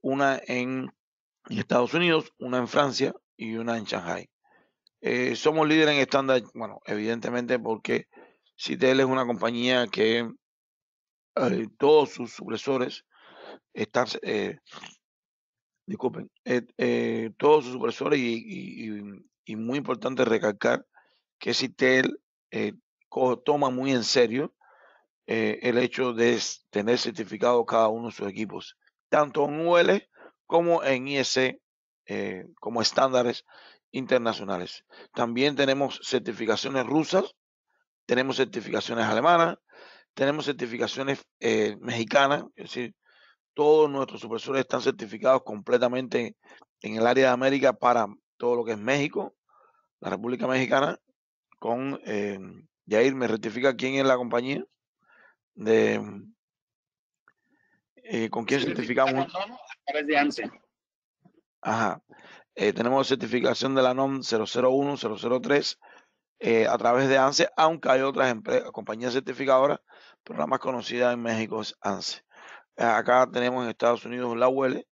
una en Estados Unidos, una en Francia y una en Shanghai. Eh, somos líderes en estándar, bueno, evidentemente porque Citel es una compañía que eh, todos sus supresores están, eh, disculpen, eh, todos sus supresores y, y, muy importante recalcar que Citel toma muy en serio el hecho de tener certificado cada uno de sus equipos tanto en UL como en IEC, eh, como estándares internacionales. También tenemos certificaciones rusas, tenemos certificaciones alemanas, tenemos certificaciones eh, mexicanas, es decir, todos nuestros supervisores están certificados completamente en el área de América para todo lo que es México, la República Mexicana, con eh, ahí me rectifica quién es la compañía de eh, ¿Con quién certificamos? A través de ANSE. Ajá. Eh, tenemos certificación de la NOM 001, 003 a través de ANSE, aunque hay otras compañías certificadoras, pero la más conocida en México es ANSE. acá tenemos en Estados Unidos la UL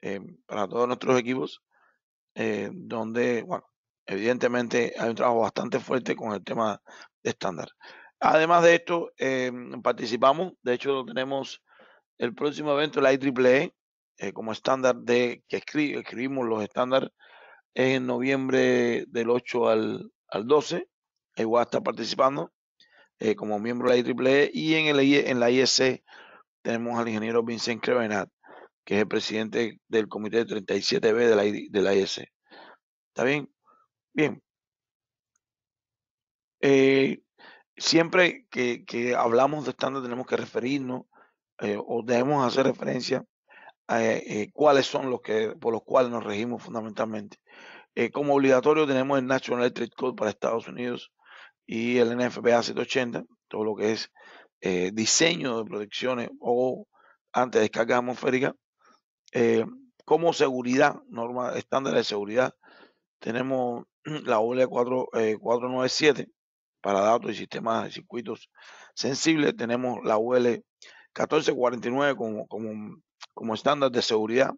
eh, para todos nuestros equipos, donde, bueno, evidentemente hay un trabajo bastante fuerte con el tema de estándar. Además de esto, participamos, de hecho lo tenemos el próximo evento, la IEEE, eh, como estándar de que escribimos los estándares, es en noviembre del 8 al, al 12. Igual está participando eh, como miembro de la IEEE y en, el, en la IEC tenemos al ingeniero Vincent Crevenat, que es el presidente del comité 37B de la, de la IEC. ¿Está bien? Bien. Eh, siempre que, que, hablamos de estándar tenemos que referirnos eh, o debemos hacer referencia a eh, eh, cuáles son los que por los cuales nos regimos fundamentalmente. como obligatorio tenemos el National Electric Code para Estados Unidos y el NFPA 780 todo lo que es diseño de protecciones o antes de descarga atmosférica. como seguridad, norma, estándar de seguridad, tenemos la UL 497 para datos y sistemas de circuitos sensibles. Tenemos la UL 1449 como, como, estándar de seguridad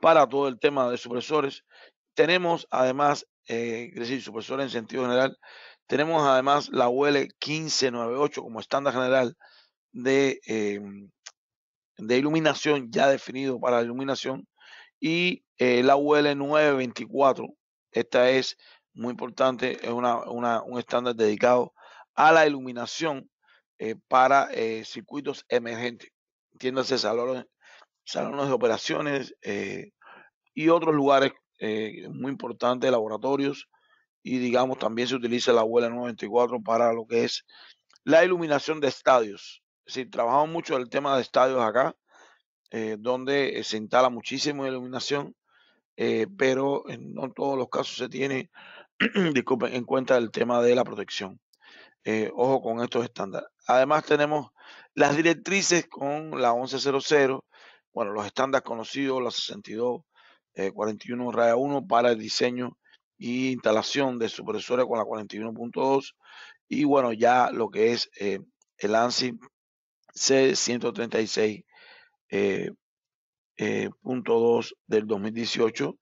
para todo el tema de supresores. Tenemos además, eh, es decir, supresores en sentido general, tenemos además la UL 1598 como estándar general de, em, de iluminación, ya definido para la iluminación, y eh, la UL 924, esta es muy importante, es una, un estándar dedicado a la iluminación eh, para eh, circuitos emergentes, entiéndase salones, salones de operaciones eh, y otros lugares muy importantes, laboratorios, y digamos también se utiliza la abuela 94 para lo que es la iluminación de estadios. Es decir, trabajamos mucho el tema de estadios acá, donde se instala muchísima iluminación, pero en no todos los casos se tiene en cuenta el tema de la protección. Eh, ojo con estos estándares. Además tenemos las directrices con la 1100, bueno, los estándares conocidos, la 6241 1 eh, para el diseño e instalación de supresores con la 41.2 y bueno, ya lo que es eh, el ANSI C136.2 del 2018,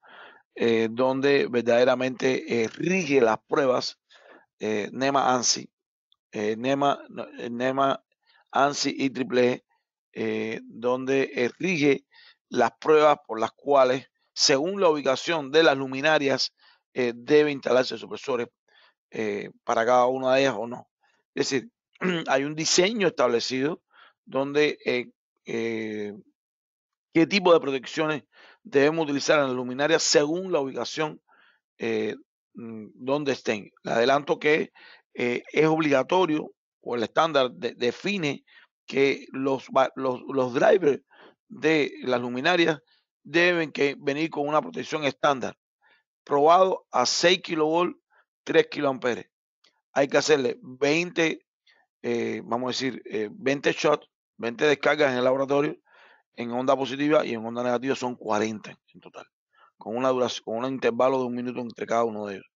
donde verdaderamente rige las pruebas NEMA ANSI eh, NEMA, eh, NEMA, ANSI y Triple e, eh, donde rige las pruebas por las cuales, según la ubicación de las luminarias, eh, debe instalarse supresores para cada una de ellas o no. Es decir, hay un diseño establecido donde qué tipo de protecciones debemos utilizar en las luminarias según la ubicación mm, donde estén. Le adelanto que eh, es obligatorio, o el estándar define que los, los, drivers de las luminarias deben que venir con una protección estándar, probado a 6 kV, 3 kiloamperes. Hay que hacerle 20, eh, vamos a decir, 20 eh, shots, 20 descargas en el laboratorio, en onda positiva y en onda negativa son 40 en total, con, una duración, con un intervalo de un minuto entre cada uno de ellos.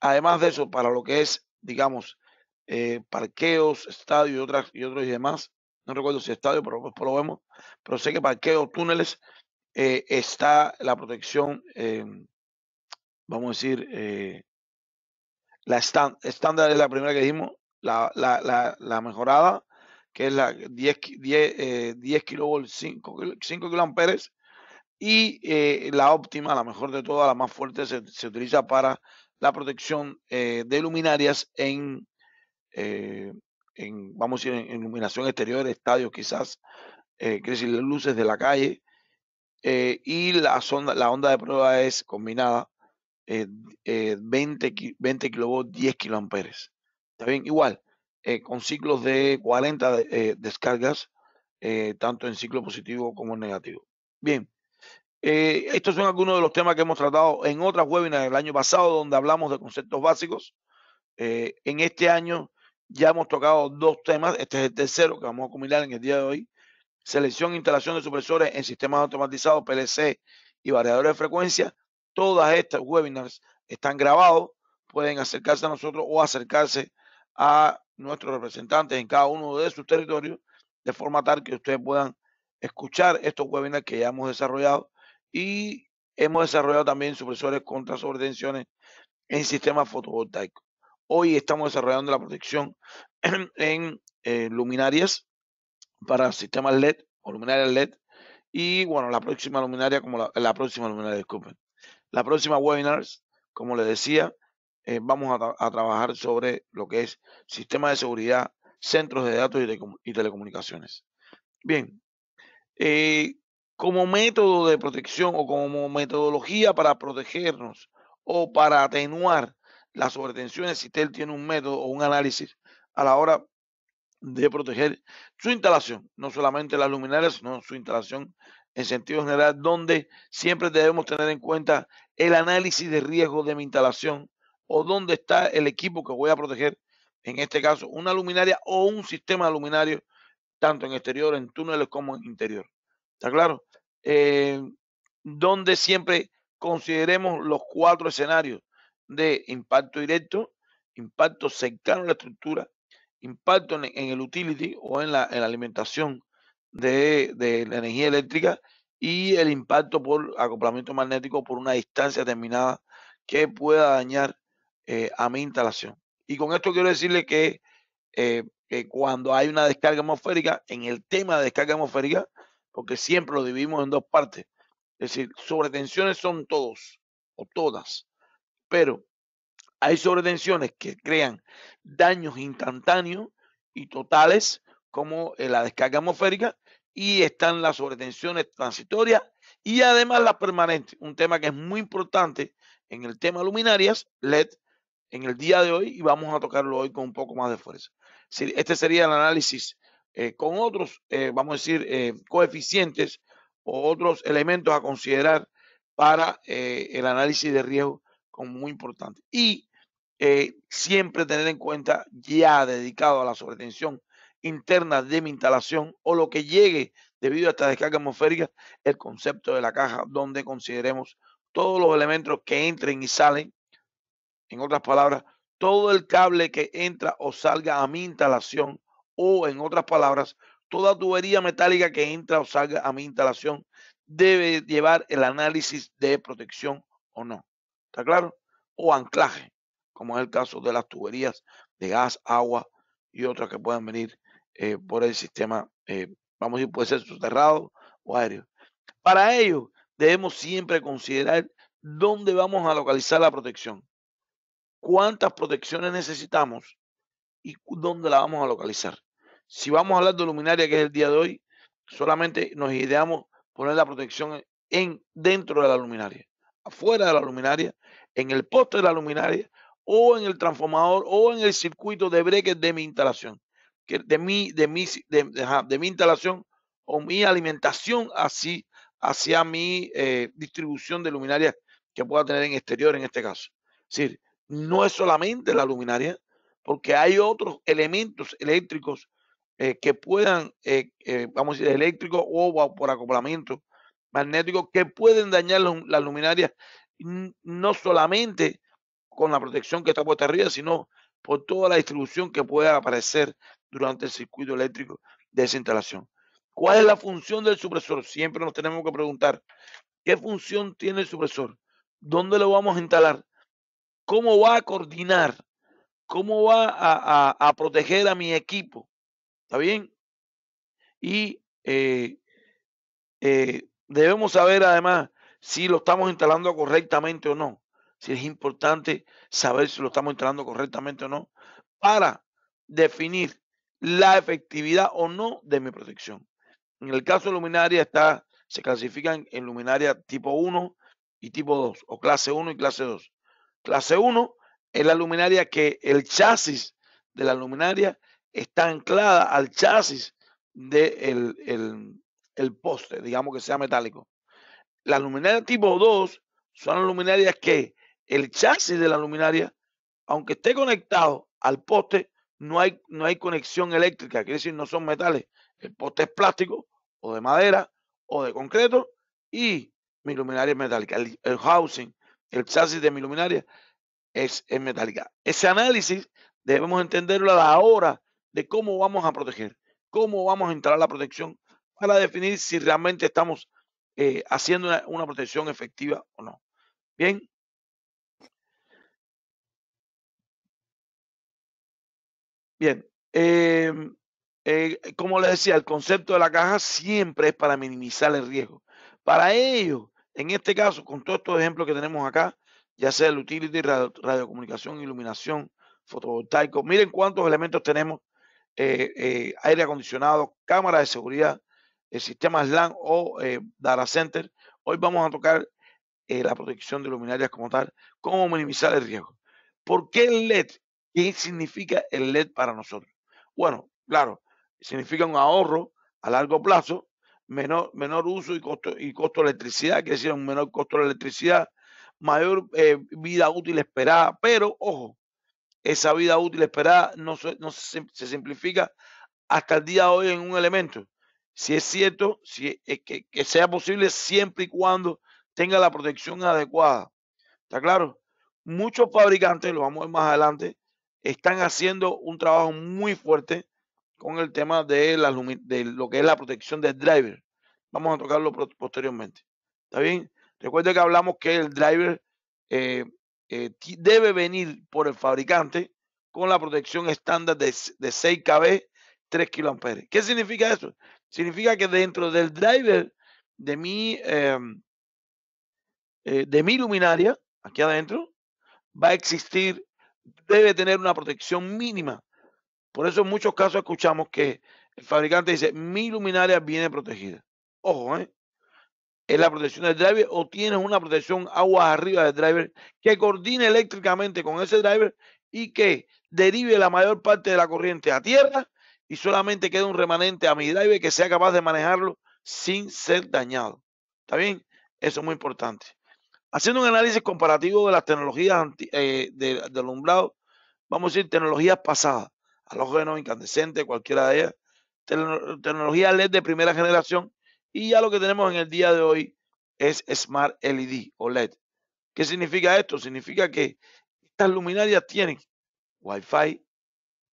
Además de eso, para lo que es digamos, eh, parqueos, estadios y, otras, y otros y demás. No recuerdo si estadio, pero después pues, lo vemos. Pero sé que parqueos, túneles, eh, está la protección, eh, vamos a decir, la estándar es la primera que dijimos, la, la, la, mejorada, que es la 10, 10, kilovolts, 5, 5 Y la óptima, la mejor de todas, la más fuerte, se utiliza para la protección eh, de luminarias eh, en, vamos a decir, en iluminación exterior, estadios quizás, eh, que decir, luces de la calle. Eh, y la, la onda de prueba es combinada 20, 20 10 kiloamperes. Está bien, igual, con ciclos de 40 descargas, tanto en ciclo positivo como en negativo. Bien, eh, estos son algunos de los temas que hemos tratado en otras webinars del año pasado, donde hablamos de conceptos básicos. Eh, en este año ya hemos tocado dos temas. Este es el tercero que vamos a acumular en el día de hoy. Selección e instalación de supresores en sistemas automatizados, PLC y variadores de frecuencia. Todas estas webinars están grabados. Pueden acercarse a nosotros o acercarse a nuestros representantes en cada uno de sus territorios, de forma tal que ustedes puedan escuchar estos webinars que ya hemos desarrollado y hemos desarrollado también supresores contra sobretensiones en sistemas fotovoltaicos. Hoy estamos desarrollando la protección en, eh, luminarias para sistemas LED o luminarias LED. Y bueno, la próxima luminaria, como la, próxima luminaria, disculpen. La próxima webinars, como les decía, eh, vamos a, trabajar sobre lo que es sistema de seguridad, centros de datos y, telecomunicaciones. Bien, eh, como método de protección o como metodología para protegernos o para atenuar las sobretensiones, si usted tiene un método o un análisis a la hora de proteger su instalación, no solamente las luminarias, sino su instalación en sentido general, donde siempre debemos tener en cuenta el análisis de riesgo de mi instalación o dónde está el equipo que voy a proteger, en este caso una luminaria o un sistema luminario, tanto en exterior, en túneles como en interior. ¿Está claro? Eh, donde siempre consideremos los cuatro escenarios de impacto directo, impacto cercano a la estructura, impacto en, el utility o en la, alimentación de, la energía eléctrica y el impacto por acoplamiento magnético por una distancia determinada que pueda dañar eh, a mi instalación. Y con esto quiero decirle eh, que cuando hay una descarga atmosférica, en el tema de descarga atmosférica, porque siempre lo dividimos en dos partes. Es decir, sobretensiones son todos o todas, pero hay sobretensiones que crean daños instantáneos y totales, como la descarga atmosférica, y están las sobretensiones transitorias y además las permanentes, un tema que es muy importante en el tema luminarias LED en el día de hoy y vamos a tocarlo hoy con un poco más de fuerza. Este sería el análisis eh, con otros, eh, vamos a decir, eh, coeficientes o otros elementos a considerar para el análisis de riesgo como muy importante. Y siempre tener en cuenta ya dedicado a la sobretensión interna de mi instalación o lo que llegue debido a esta descarga atmosférica, el concepto de la caja donde consideremos todos los elementos que entren y salen. En otras palabras, todo el cable que entra o salga a mi instalación o en otras palabras, toda tubería metálica que entra o salga a mi instalación debe llevar el análisis de protección o no. ¿Está claro? O anclaje, como es el caso de las tuberías de gas, agua y otras que puedan venir eh, por el sistema, eh, vamos a decir, puede ser soterrado o aéreo. Para ello, debemos siempre considerar dónde vamos a localizar la protección, cuántas protecciones necesitamos y dónde la vamos a localizar. Si vamos a hablar de luminaria, que es el día de hoy, solamente nos ideamos poner la protección en, dentro de la luminaria, afuera de la luminaria, en el poste de la luminaria, o en el transformador, o en el circuito de breaker de mi instalación, que de mi, de de, mi instalación o mi alimentación así hacia mi eh, distribución de luminarias que pueda tener en exterior en este caso. Es decir, no es solamente la luminaria, porque hay otros elementos eléctricos eh, que puedan, eh, eh, vamos a decir, eléctricos o por acoplamiento magnético, que pueden dañar las luminarias, no solamente con la protección que está puesta arriba, sino por toda la distribución que pueda aparecer durante el circuito eléctrico de esa instalación. ¿Cuál es la función del supresor? Siempre nos tenemos que preguntar, ¿qué función tiene el supresor? ¿Dónde lo vamos a instalar? ¿Cómo va a coordinar? ¿Cómo va a proteger a mi equipo? ¿Está bien? Y eh, eh, debemos saber además si lo estamos instalando correctamente o no. Si es importante saber si lo estamos instalando correctamente o no para definir la efectividad o no de mi protección. En el caso de luminaria está, se clasifican en luminaria tipo 1 y tipo 2, o clase 1 y clase 2. Clase 1 es la luminaria que el chasis de la luminaria está anclada al chasis del el, poste, digamos que sea metálico. Las luminarias tipo 2 son las luminarias que el chasis de la luminaria, aunque esté conectado al poste, no hay, no hay conexión eléctrica, quiere decir, no son metales. El poste es plástico o de madera o de concreto y mi luminaria es metálica. El, housing, el chasis de mi luminaria es, es metálica. Ese análisis debemos entenderlo a la hora de cómo vamos a proteger, cómo vamos a instalar la protección para definir si realmente estamos eh, haciendo una, protección efectiva o no. Bien. Bien, em, eh, como les decía, el concepto de la caja siempre es para minimizar el riesgo. Para ello, en este caso, con todos estos ejemplos que tenemos acá, ya sea el utility, radiocomunicación, iluminación, fotovoltaico, miren cuántos elementos tenemos eh, eh, aire acondicionado, cámara de seguridad, eh, sistema LAN o data center. Hoy vamos a tocar la protección de luminarias como tal, cómo minimizar el riesgo. ¿Por qué el LED? ¿Qué significa el LED para nosotros? Bueno, claro, significa un ahorro a largo plazo, menor, uso y costo, y costo de electricidad, quiere decir un menor costo de electricidad, mayor vida útil esperada, pero ojo, esa vida útil esperada no, se, simplifica hasta el día de hoy en un elemento. Si es cierto, si es que, sea posible siempre y cuando tenga la protección adecuada. ¿Está claro? Muchos fabricantes, lo vamos a ver más adelante, están haciendo un trabajo muy fuerte con el tema de, la, de lo que es la protección del driver. Vamos a tocarlo posteriormente. ¿Está bien? Recuerde que hablamos que el driver eh, eh, debe venir por el fabricante con la protección estándar de, 6 kb 3 kiloamperes. ¿Qué significa eso? Significa que dentro del driver de mi, em, eh, de mi luminaria, aquí adentro, va a existir, debe tener una protección mínima. Por eso en muchos casos escuchamos que el fabricante dice, mi luminaria viene protegida. Ojo, ¿eh? es la protección del driver o tienes una protección aguas arriba del driver que coordine eléctricamente con ese driver y que derive la mayor parte de la corriente a tierra y solamente queda un remanente a mi driver que sea capaz de manejarlo sin ser dañado. ¿Está bien? Eso es muy importante. Haciendo un análisis comparativo de las tecnologías eh, de, vamos a decir tecnologías pasadas, halógenos incandescentes, cualquiera de ellas, tecnologías tecnología LED de primera generación, y ya lo que tenemos en el día de hoy es Smart LED o LED. ¿Qué significa esto? Significa que estas luminarias tienen Wi-Fi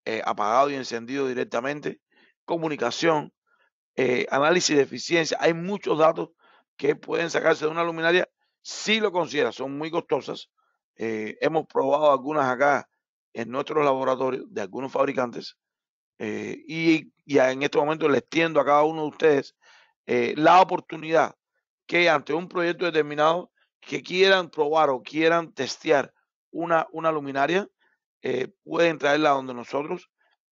eh, apagado y encendido directamente, comunicación, eh, análisis de eficiencia. Hay muchos datos que pueden sacarse de una luminaria si lo consideras. Son muy costosas. Eh, hemos probado algunas acá en nuestros laboratorios de algunos fabricantes. Y, ya en este momento les tiendo a cada uno de ustedes eh, la oportunidad que ante un proyecto determinado que quieran probar o quieran testear una, una luminaria, eh, pueden traerla donde nosotros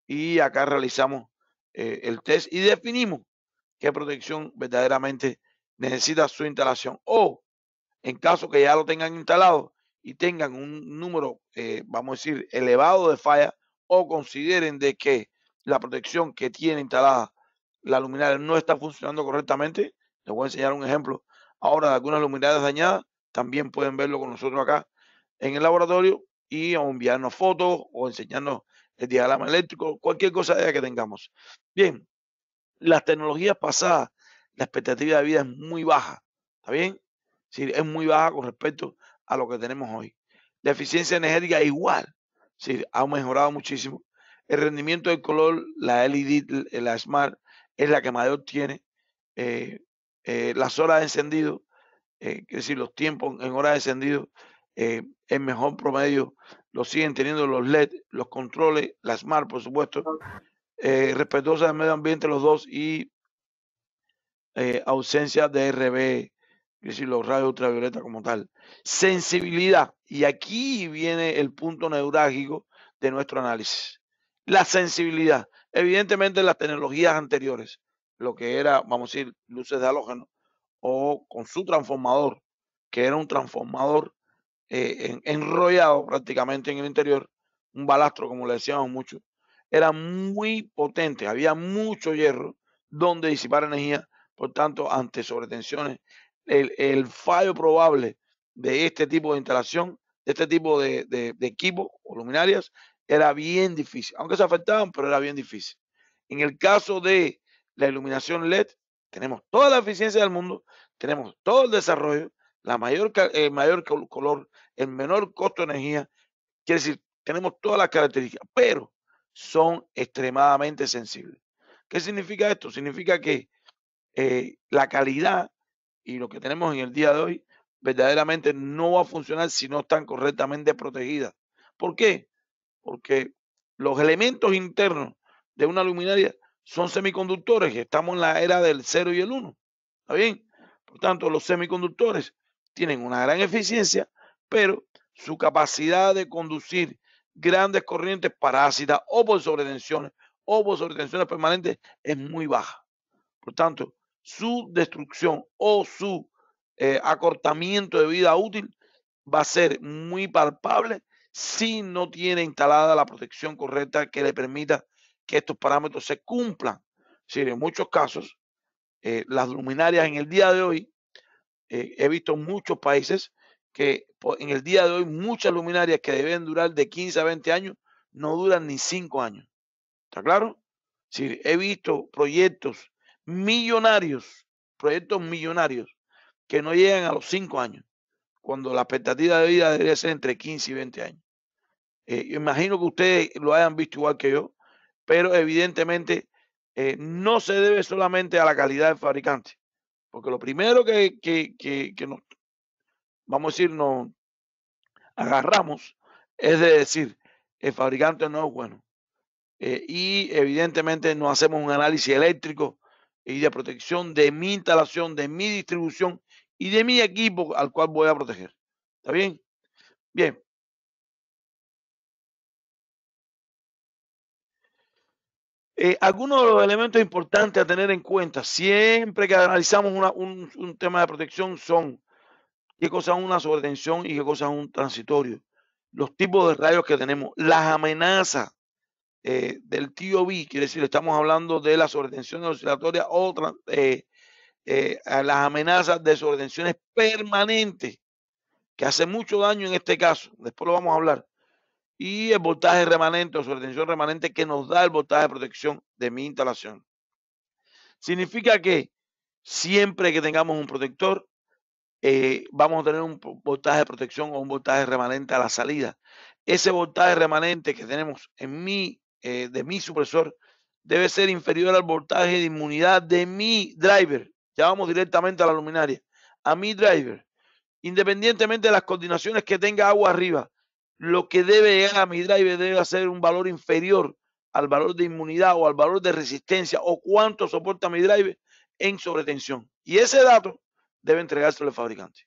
y acá realizamos eh, el test y definimos qué protección verdaderamente necesita su instalación. O en caso que ya lo tengan instalado y tengan un número, vamos a decir, elevado de falla o consideren de que la protección que tiene instalada la luminaria no está funcionando correctamente, les voy a enseñar un ejemplo ahora de algunas luminarias dañadas, también pueden verlo con nosotros acá en el laboratorio y a enviarnos fotos o enseñarnos el diagrama eléctrico, cualquier cosa que tengamos. Bien, las tecnologías pasadas, la expectativa de vida es muy baja, ¿está bien? es muy baja con respecto a lo que tenemos hoy. La eficiencia energética igual, sí, ha mejorado muchísimo. El rendimiento del color, la LED, la Smart, es la que mayor tiene eh, eh, las horas de encendido, es eh, decir, los tiempos en horas de encendido, el mejor promedio lo siguen teniendo los LED, los controles, las Smart, por supuesto, respetuosa del medio ambiente los dos y ausencia de RB es decir, los rayos ultravioleta como tal. Sensibilidad. Y aquí viene el punto neurálgico de nuestro análisis. La sensibilidad. Evidentemente las tecnologías anteriores, lo que era, vamos a decir, luces de halógeno o con su transformador, que era un transformador eh, enrollado prácticamente en el interior, un balastro, como le decíamos mucho, era muy potente, había mucho hierro donde disipar energía, por tanto, ante sobretensiones, el, el fallo probable de este tipo de instalación, de este tipo de, de, de equipo o luminarias, era bien difícil. Aunque se afectaban, pero era bien difícil. En el caso de la iluminación LED, tenemos toda la eficiencia del mundo, tenemos todo el desarrollo, la mayor, el eh, mayor color, el menor costo de energía. Quiere decir, tenemos todas las características, pero son extremadamente sensibles. ¿Qué significa esto? Significa que eh, la calidad y lo que tenemos en el día de hoy verdaderamente no va a funcionar si no están correctamente protegidas. ¿Por qué? porque los elementos internos de una luminaria son semiconductores, estamos en la era del 0 y el 1. ¿Está bien? Por tanto, los semiconductores tienen una gran eficiencia, pero su capacidad de conducir grandes corrientes parásitas o por sobretensiones o por sobretensiones permanentes es muy baja. Por tanto, su destrucción o su eh, acortamiento de vida útil va a ser muy palpable si no tiene instalada la protección correcta que le permita que estos parámetros se cumplan. si en muchos casos, eh, las luminarias en el día de hoy, eh, he visto muchos países que en el día de hoy muchas luminarias que deben durar de 15 a 20 años no duran ni 5 años. ¿Está claro? si he visto proyectos millonarios, proyectos millonarios que no llegan a los 5 años, cuando la expectativa de vida debería ser entre 15 y 20 años. Eh, imagino que ustedes lo hayan visto igual que yo, pero evidentemente eh, no se debe solamente a la calidad del fabricante, porque lo primero que, que, que, nos, vamos a decir, nos agarramos es de decir, el fabricante no es bueno. Eh, y evidentemente no hacemos un análisis eléctrico y de protección de mi instalación, de mi distribución y de mi equipo al cual voy a proteger. ¿Está bien? Bien, Eh, algunos de los elementos importantes a tener en cuenta siempre que analizamos un, tema de protección son qué cosa es una sobretensión y qué cosa es un transitorio, los tipos de rayos que tenemos, las amenazas eh, del TOB, quiere decir, estamos hablando de la sobretensión oscilatoria o eh, eh las amenazas de sobretensiones permanentes que hace mucho daño en este caso, después lo vamos a hablar y el voltaje remanente o su retención remanente que nos da el voltaje de protección de mi instalación. Significa que siempre que tengamos un protector, eh, vamos a tener un voltaje de protección o un voltaje remanente a la salida. Ese voltaje remanente que tenemos en mi, eh, de mi supresor debe ser inferior al voltaje de inmunidad de mi driver. Ya vamos directamente a la luminaria, a mi driver. Independientemente de las coordinaciones que tenga agua arriba, lo que debe llegar a mi driver debe ser un valor inferior al valor de inmunidad o al valor de resistencia o cuánto soporta mi driver en sobretensión. Y ese dato debe entregárselo al fabricante.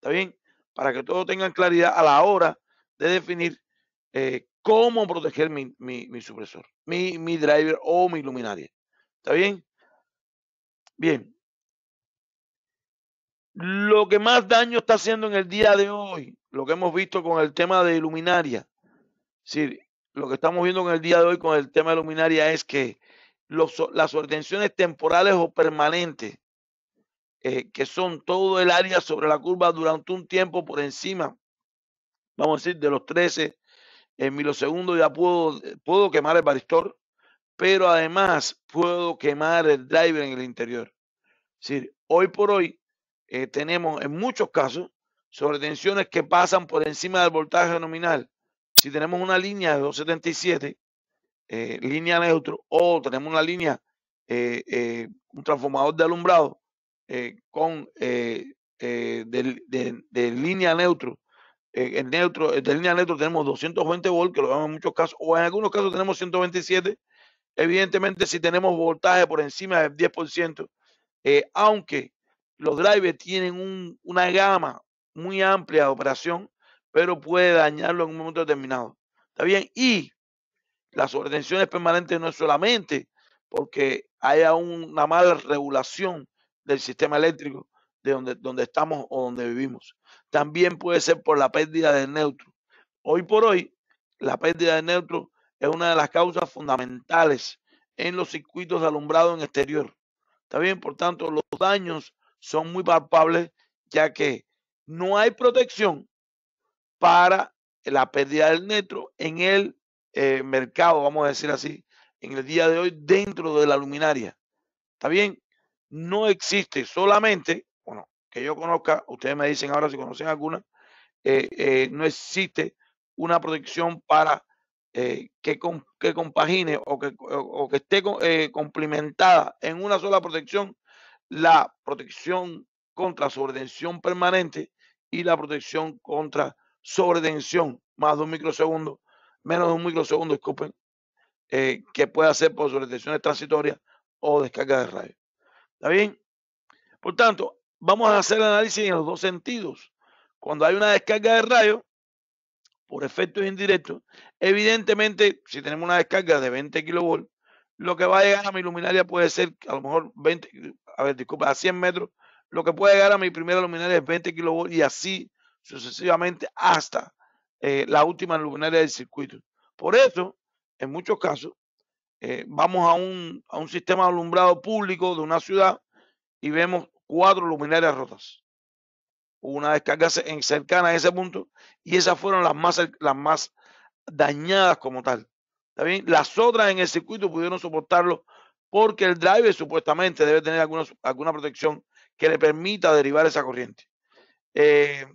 ¿Está bien? Para que todos tengan claridad a la hora de definir eh, cómo proteger mi, supresor, mi, mi driver o mi luminaria. ¿Está bien? Bien, lo que más daño está haciendo en el día de hoy, lo que hemos visto con el tema de luminaria, es lo que estamos viendo en el día de hoy con el tema de luminaria es que las ordenaciones temporales o permanentes, eh, que son todo el área sobre la curva durante un tiempo por encima, vamos a decir, de los 13 en eh, milisegundos, ya puedo, puedo quemar el baristor, pero además puedo quemar el driver en el interior. Es hoy por hoy, eh, tenemos en muchos casos sobre tensiones que pasan por encima del voltaje nominal. Si tenemos una línea de 277, eh, línea neutro, o tenemos una línea, eh, un transformador de alumbrado con de, línea neutro, el neutro, de línea neutro tenemos 220 volts, que lo vemos en muchos casos, o en algunos casos tenemos 127. Evidentemente, si tenemos voltaje por encima del 10%, aunque los drivers tienen una gama muy amplia de operación, pero puede dañarlo en un momento determinado. ¿Está bien? Y las sobretensiones permanentes no es solamente porque haya una mala regulación del sistema eléctrico de donde, estamos o donde vivimos. También puede ser por la pérdida de neutro. Hoy por hoy, la pérdida de neutro es una de las causas fundamentales en los circuitos de alumbrado en exterior. Está bien, por tanto, los daños son muy palpables, ya que no hay protección para la pérdida del neto en el eh, mercado, vamos a decir así, en el día de hoy dentro de la luminaria. ¿Está bien? No existe solamente, bueno, que yo conozca, ustedes me dicen ahora si conocen alguna, eh, eh, no existe una protección para que, compagine o que, esté complementada en una sola protección la protección contra sobredensión permanente y la protección contra sobredensión, más de un microsegundo, menos de un microsegundo, disculpen, eh, que puede hacer por sobredensiones transitorias o descarga de radio. ¿Está bien? Por tanto, vamos a hacer el análisis en los dos sentidos. Cuando hay una descarga de radio, por efectos indirectos, evidentemente, si tenemos una descarga de 20 kilovolts, lo que va a llegar a mi luminaria puede ser a lo mejor 20, a ver, disculpa, a 100 metros, lo que puede llegar a mi primera luminaria es 20 kilovolts y así sucesivamente hasta eh, la última luminaria del circuito. Por eso, en muchos casos, eh, vamos a un, a un sistema alumbrado público de una ciudad y vemos cuatro luminarias rotas. Una descarga cercana a ese punto y esas fueron las más, las más dañadas como tal. ¿Está Las otras en el circuito pudieron soportarlo porque el driver supuestamente debe tener alguna protección que le permita derivar esa corriente. Eh,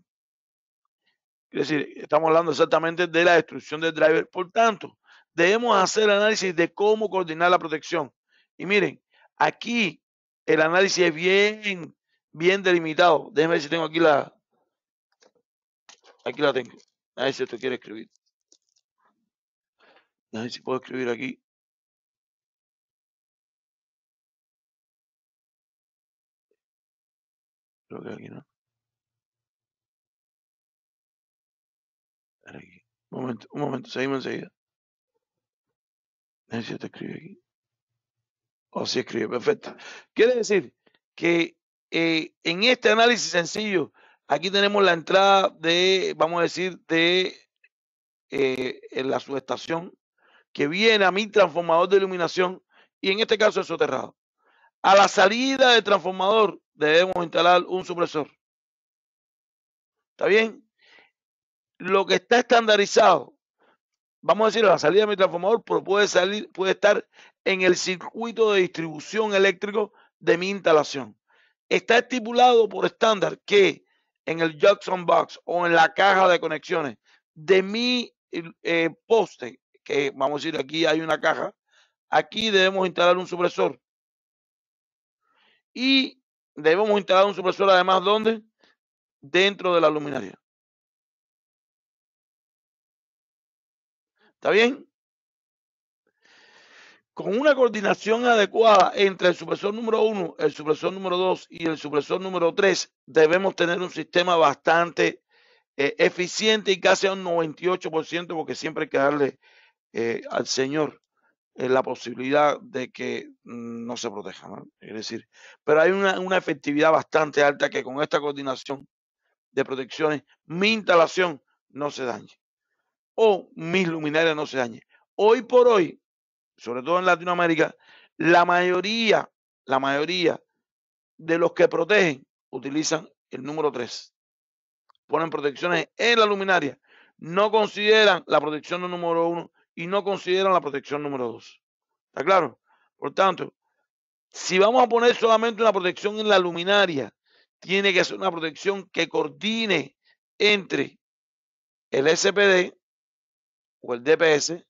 es decir, estamos hablando exactamente de la destrucción del driver. Por tanto, debemos hacer análisis de cómo coordinar la protección. Y miren, aquí el análisis es bien, bien delimitado. Déjenme ver si tengo aquí la. Aquí la tengo. A ver si usted quiere escribir. A ver si puedo escribir aquí. Creo que aquí no. Un momento, un momento, seguimos enseguida. No sé te escribe aquí. oh, sí escribe, perfecto. Quiere decir que eh, en este análisis sencillo, aquí tenemos la entrada de, vamos a decir, de eh, la subestación que viene a mi transformador de iluminación y en este caso es soterrado. A la salida del transformador debemos instalar un supresor. ¿Está bien? Lo que está estandarizado, vamos a decir, a la salida de mi transformador, pero puede, salir, puede estar en el circuito de distribución eléctrico de mi instalación. Está estipulado por estándar que en el Jackson Box o en la caja de conexiones de mi eh, poste, que vamos a decir, aquí hay una caja, aquí debemos instalar un supresor y debemos instalar un supresor además ¿dónde? dentro de la luminaria. ¿Está bien? Con una coordinación adecuada entre el supresor número uno, el supresor número dos y el supresor número tres, debemos tener un sistema bastante eh, eficiente y casi a un 98%, porque siempre hay que darle eh, al Señor la posibilidad de que no se proteja. Es decir, pero hay una, una, efectividad bastante alta que con esta coordinación de protecciones, mi instalación no se dañe o mis luminarias no se dañen. Hoy por hoy, sobre todo en Latinoamérica, la mayoría, la mayoría de los que protegen utilizan el número 3. Ponen protecciones en la luminaria. No consideran la protección del número 1 y no consideran la protección número dos. ¿Está claro? Por tanto, si vamos a poner solamente una protección en la luminaria, tiene que ser una protección que coordine entre el SPD o el DPS,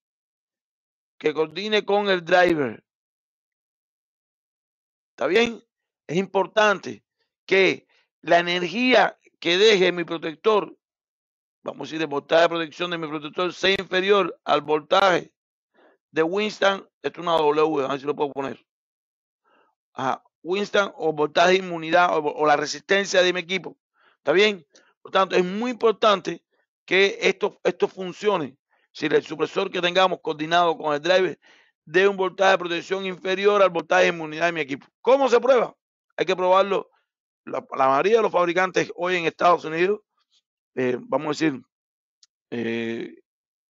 que coordine con el driver. ¿Está bien? Es importante que la energía que deje mi protector vamos a decir, de voltaje de protección de mi protector sea inferior al voltaje de Winston, esto es una W, a ver si lo puedo poner. Ajá. Winston o voltaje de inmunidad o, la resistencia de mi equipo. ¿Está bien? Por tanto, es muy importante que esto, esto funcione. Si el supresor que tengamos coordinado con el driver dé un voltaje de protección inferior al voltaje de inmunidad de mi equipo. ¿Cómo se prueba? Hay que probarlo. la mayoría de los fabricantes hoy en Estados Unidos eh, vamos a decir, eh,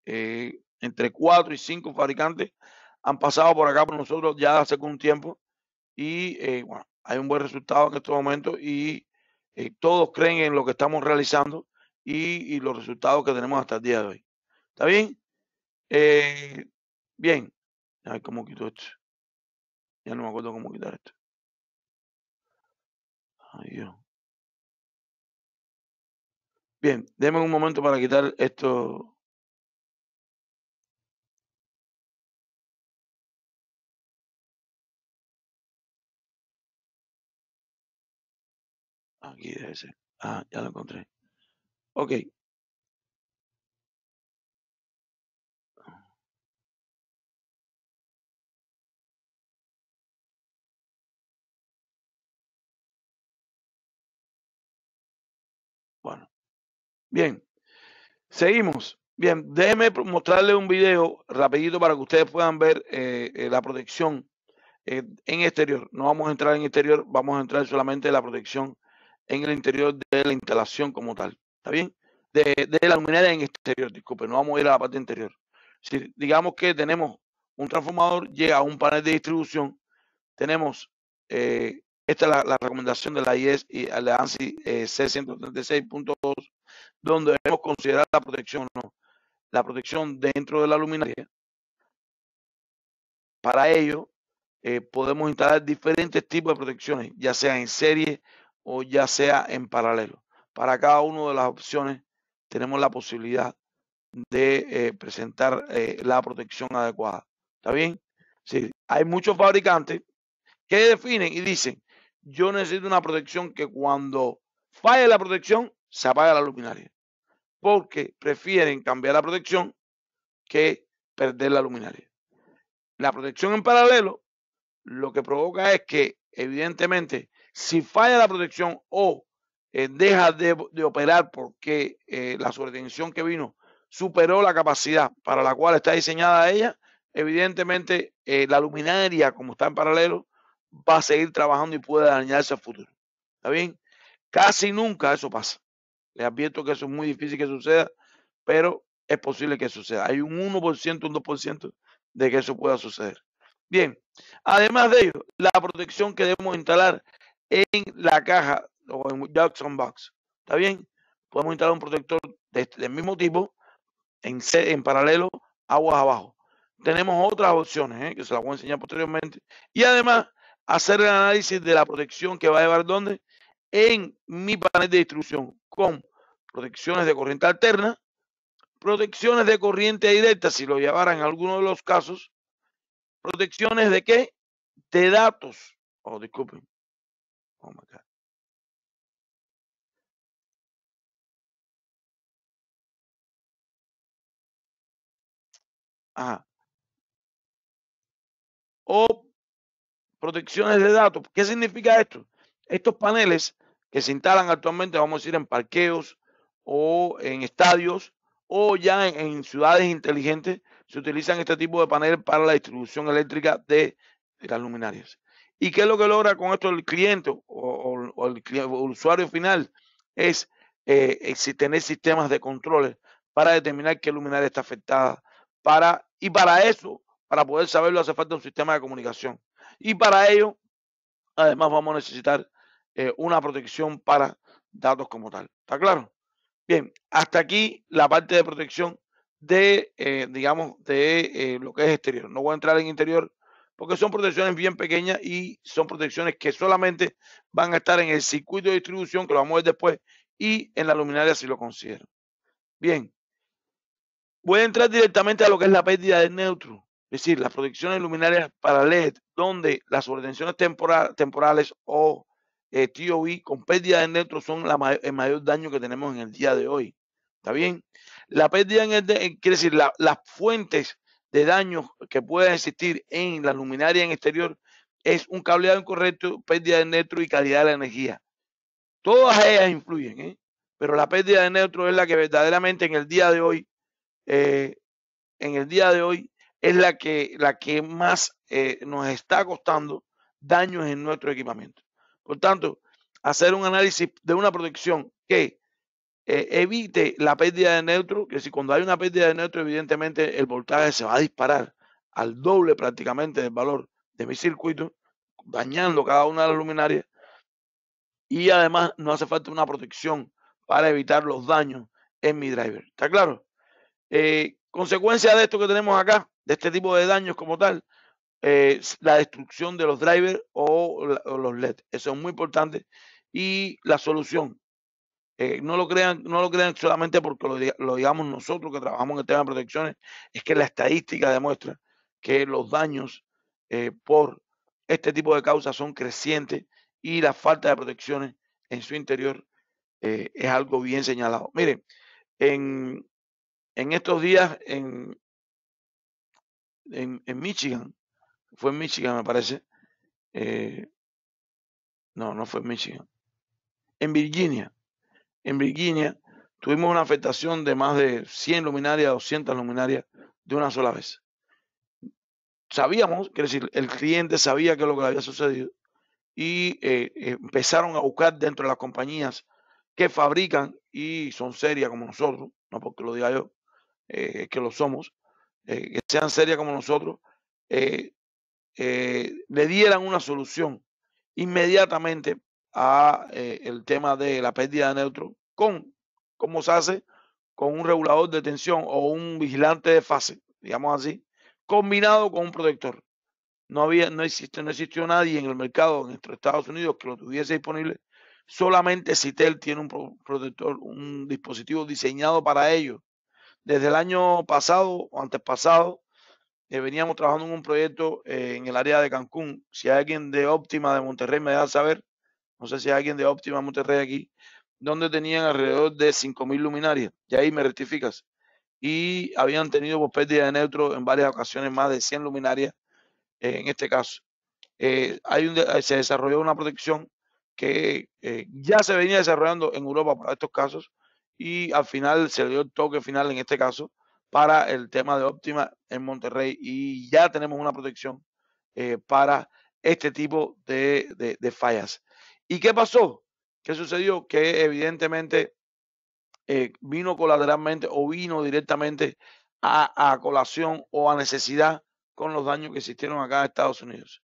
eh, entre cuatro y cinco fabricantes han pasado por acá por nosotros ya hace un tiempo y bueno, hay un buen resultado en estos momento y todos creen en lo que estamos realizando y, los resultados que tenemos hasta el día de hoy. ¿Está bien? bien. A cómo quito esto. Ya no me acuerdo cómo quitar esto. Ay, Bien, déme un momento para quitar esto. Aquí debe ser. Ah, ya lo encontré. Ok, Bien, seguimos. Bien, déjenme mostrarles un video rapidito para que ustedes puedan ver eh, eh, la protección eh, en exterior. No vamos a entrar en exterior, vamos a entrar solamente en la protección en el interior de la instalación como tal. ¿Está bien? De, la luminaria en exterior, disculpen, no vamos a ir a la parte interior. Si digamos que tenemos un transformador, llega a un panel de distribución, tenemos, esta es la, la, recomendación de la IES y la ANSI C136.2, donde debemos considerar la protección no. La protección dentro de la luminaria. Para ello, eh, podemos instalar diferentes tipos de protecciones, ya sea en serie o ya sea en paralelo. Para cada una de las opciones tenemos la posibilidad de eh, presentar eh, la protección adecuada. ¿Está bien? Sí, hay muchos fabricantes que definen y dicen, yo necesito una protección que cuando falle la protección, se apaga la luminaria. Porque prefieren cambiar la protección que perder la luminaria. La protección en paralelo lo que provoca es que, evidentemente, si falla la protección o eh, deja de, operar porque eh, la sobretensión que vino superó la capacidad para la cual está diseñada ella, evidentemente eh, la luminaria, como está en paralelo, va a seguir trabajando y puede dañarse al futuro. ¿Está bien? Casi nunca eso pasa. Les advierto que eso es muy difícil que suceda, pero es posible que suceda. Hay un 1%, un 2% de que eso pueda suceder. Bien, además de ello, la protección que debemos instalar en la caja o en Jackson Box. ¿Está bien? Podemos instalar un protector este, del mismo tipo en, paralelo, aguas abajo. Tenemos otras opciones ¿eh? que se las voy a enseñar posteriormente. Y además, hacer el análisis de la protección que va a llevar donde en mi panel de distribución con protecciones de corriente alterna, protecciones de corriente directa, si lo llevaran en alguno de los casos, protecciones de qué? De datos. Oh, disculpen. Oh my God. O protecciones de datos. ¿Qué significa esto? Estos paneles que se instalan actualmente, vamos a decir, en parqueos o en estadios o ya en, ciudades inteligentes, se utilizan este tipo de paneles para la distribución eléctrica de, las luminarias. ¿Y qué es lo que logra con esto el cliente o, el, usuario final? Es eh, tener sistemas de controles para determinar qué luminaria está afectada. Para, y para eso, para poder saberlo, hace falta un sistema de comunicación. Y para ello, además, vamos a necesitar eh, una protección para datos como tal. ¿Está claro? Bien, hasta aquí la parte de protección de, eh, digamos, de eh, lo que es exterior. No voy a entrar en interior porque son protecciones bien pequeñas y son protecciones que solamente van a estar en el circuito de distribución, que lo vamos a ver después, y en la luminaria si lo considero. Bien, voy a entrar directamente a lo que es la pérdida de neutro, es decir, las protecciones luminarias para LED, donde las sobretensiones temporales o eh, con pérdida de neutro son la el mayor daño que tenemos en el día de hoy. ¿Está bien? La pérdida en el, de quiere decir, las fuentes de daño que pueden existir en la luminaria en exterior es un cableado incorrecto, pérdida de neutro y calidad de la energía. Todas ellas influyen, ¿eh? pero la pérdida de neutro es la que verdaderamente en el día de hoy, eh, en el día de hoy, es la que, la que más eh, nos está costando daños en nuestro equipamiento. Por tanto, hacer un análisis de una protección que eh, evite la pérdida de neutro, que si cuando hay una pérdida de neutro, evidentemente el voltaje se va a disparar al doble prácticamente del valor de mi circuito, dañando cada una de las luminarias. Y además no hace falta una protección para evitar los daños en mi driver. ¿Está claro? Eh, consecuencia de esto que tenemos acá, de este tipo de daños como tal, eh, la destrucción de los drivers o, los leds, Eso es muy importante. Y la solución. Eh, no, lo crean, no lo crean solamente porque lo, digamos nosotros que trabajamos en el tema de protecciones, es que la estadística demuestra que los daños eh, por este tipo de causas son crecientes y la falta de protecciones en su interior es algo bien señalado. Miren, en, estos días en, en Michigan, fue en Michigan, me parece. Eh, no, no fue en Michigan. En Virginia. En Virginia tuvimos una afectación de más de 100 luminarias, 200 luminarias de una sola vez. Sabíamos, quiere decir, el cliente sabía que lo que había sucedido y eh, empezaron a buscar dentro de las compañías que fabrican y son serias como nosotros, no porque lo diga yo, eh, que lo somos, que sean serias como nosotros, eh, le dieran una solución inmediatamente a eh, el tema de la pérdida de neutro con, como se hace, con un regulador de tensión o un vigilante de fase, digamos así, combinado con un protector. No había, no existe, no existió nadie en el mercado en Estados Unidos que lo tuviese disponible. Solamente Citel tiene un protector, un dispositivo diseñado para ello. Desde el año pasado o antes pasado, eh, veníamos trabajando en un proyecto eh, en el área de Cancún. Si hay alguien de Óptima de Monterrey, me da saber. No sé si hay alguien de Óptima de Monterrey aquí, donde tenían alrededor de 5.000 luminarias. Y ahí me rectificas. Y habían tenido por pérdida de neutro en varias ocasiones más de 100 luminarias eh, en este caso. se desarrolló una protección que ya se venía desarrollando en Europa para estos casos y al final se dio el toque final en este caso para el tema de óptima en Monterrey y ya tenemos una protección eh, para este tipo de, fallas. ¿Y qué pasó? ¿Qué sucedió? Que evidentemente eh, vino colateralmente o vino directamente a, colación o a necesidad con los daños que existieron acá en Estados Unidos.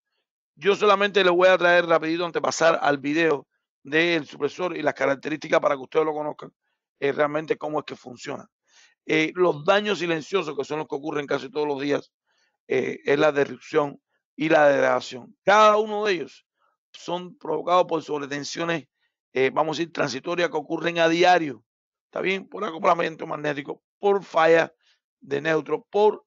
Yo solamente les voy a traer rapidito antes de pasar al video del supresor y las características para que ustedes lo conozcan, es eh, realmente cómo es que funciona. Eh, los daños silenciosos, que son los que ocurren casi todos los días, eh, es la destrucción y la degradación. Cada uno de ellos son provocados por sobretensiones, eh, vamos a decir, transitorias que ocurren a diario, ¿está bien? Por acoplamiento magnético, por falla de neutro, por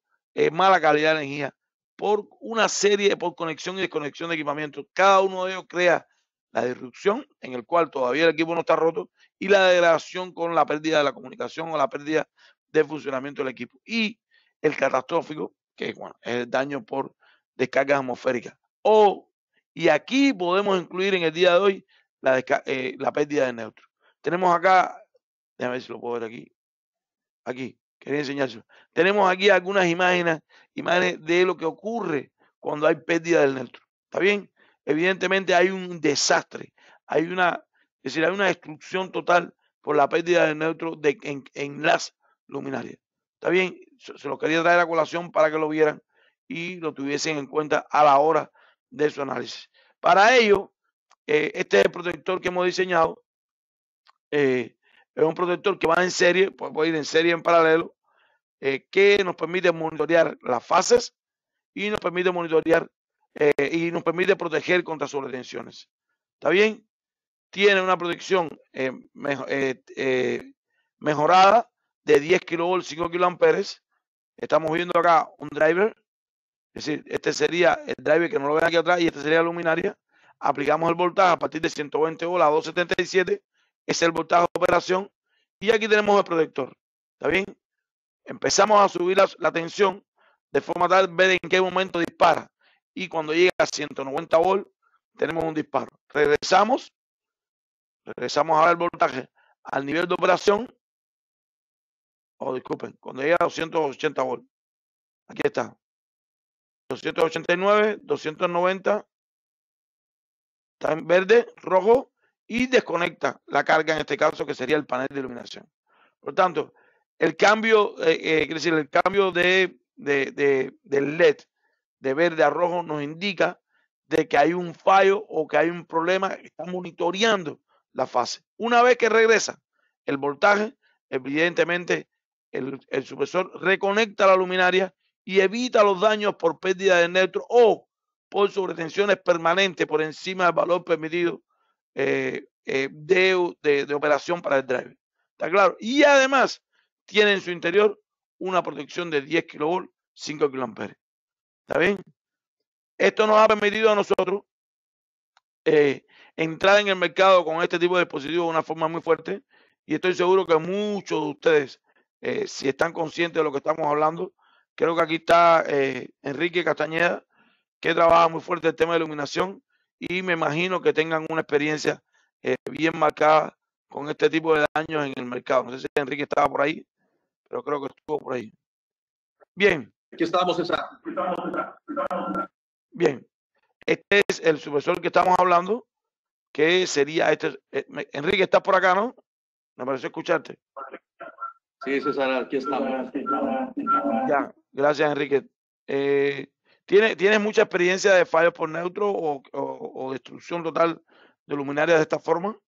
mala calidad de energía, por una serie, por conexión y desconexión de equipamiento. Cada uno de ellos crea la disrupción en el cual todavía el equipo no está roto y la degradación con la pérdida de la comunicación o la pérdida de funcionamiento del equipo. Y el catastrófico, que es el daño por descargas atmosférica O, y aquí podemos incluir en el día de hoy eh, la, pérdida de neutro. Tenemos acá, déjame ver si lo puedo ver aquí. Aquí, quería enseñárselo. Tenemos aquí algunas imágenes, imágenes de lo que ocurre cuando hay pérdida del neutro. ¿Está bien? Evidentemente hay un desastre, hay una, decir, hay una destrucción total por la pérdida del neutro de, en, en las Luminaria. Está bien, se lo quería traer a colación para que lo vieran y lo tuviesen en cuenta a la hora de su análisis. Para ello, eh, este protector que hemos diseñado. Eh, es un protector que va en serie, puede ir en serie en paralelo, eh, que nos permite monitorear las fases y nos permite monitorear y nos permite proteger contra sobretensiones. ¿Está bien? Tiene una protección mejorada de 10 kilovolts, 5 kiloamperes. Estamos viendo acá un driver. Es decir, este sería el driver que no lo ven aquí atrás y este sería la luminaria. Aplicamos el voltaje a partir de 120 volts a 277. Es el voltaje de operación. Y aquí tenemos el protector. ¿Está bien? Empezamos a subir la, tensión de forma tal ver en qué momento dispara. Y cuando llega a 190 volts, tenemos un disparo. Regresamos. Regresamos a el voltaje al nivel de operación oh, disculpen, cuando llega a 280 volts. Aquí está. 289, 290. Está en verde, rojo y desconecta la carga, en este caso, que sería el panel de iluminación. Por tanto, el cambio, eh, eh decir, el cambio de, de, LED de verde a rojo nos indica de que hay un fallo o que hay un problema, está monitoreando la fase. Una vez que regresa el voltaje, evidentemente el, supresor reconecta la luminaria y evita los daños por pérdida de neutro o por sobretensiones permanentes por encima del valor permitido eh, eh, de, operación para el driver ¿Está claro? Y además tiene en su interior una protección de 10 kV, 5 kA. ¿Está bien? Esto nos ha permitido a nosotros eh, entrar en el mercado con este tipo de dispositivos de una forma muy fuerte y estoy seguro que muchos de ustedes eh, si están conscientes de lo que estamos hablando. Creo que aquí está eh, Enrique Castañeda, que trabaja muy fuerte el tema de iluminación y me imagino que tengan una experiencia eh, bien marcada con este tipo de daños en el mercado. No sé si Enrique estaba por ahí, pero creo que estuvo por ahí. Bien. Aquí estamos, César. Bien. Este es el supervisor que estamos hablando, que sería este. Enrique, está por acá, no? Me pareció escucharte. Sí, César, aquí estamos. Ya, gracias, Enrique. Eh, ¿tienes, mucha experiencia de fallos por neutro o, destrucción total de luminarias de esta forma?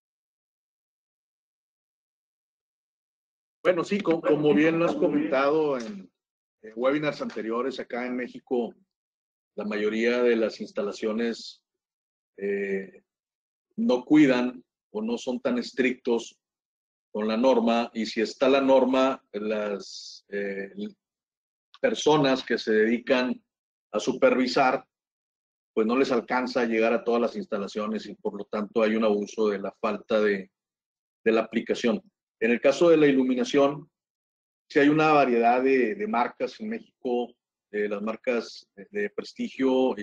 Bueno, sí, como, bien lo has comentado en, webinars anteriores, acá en México, la mayoría de las instalaciones eh, no cuidan o no son tan estrictos con la norma y si está la norma, las eh, personas que se dedican a supervisar, pues no les alcanza a llegar a todas las instalaciones y por lo tanto hay un abuso de la falta de, la aplicación. En el caso de la iluminación, si hay una variedad de, marcas en México, las marcas de, prestigio y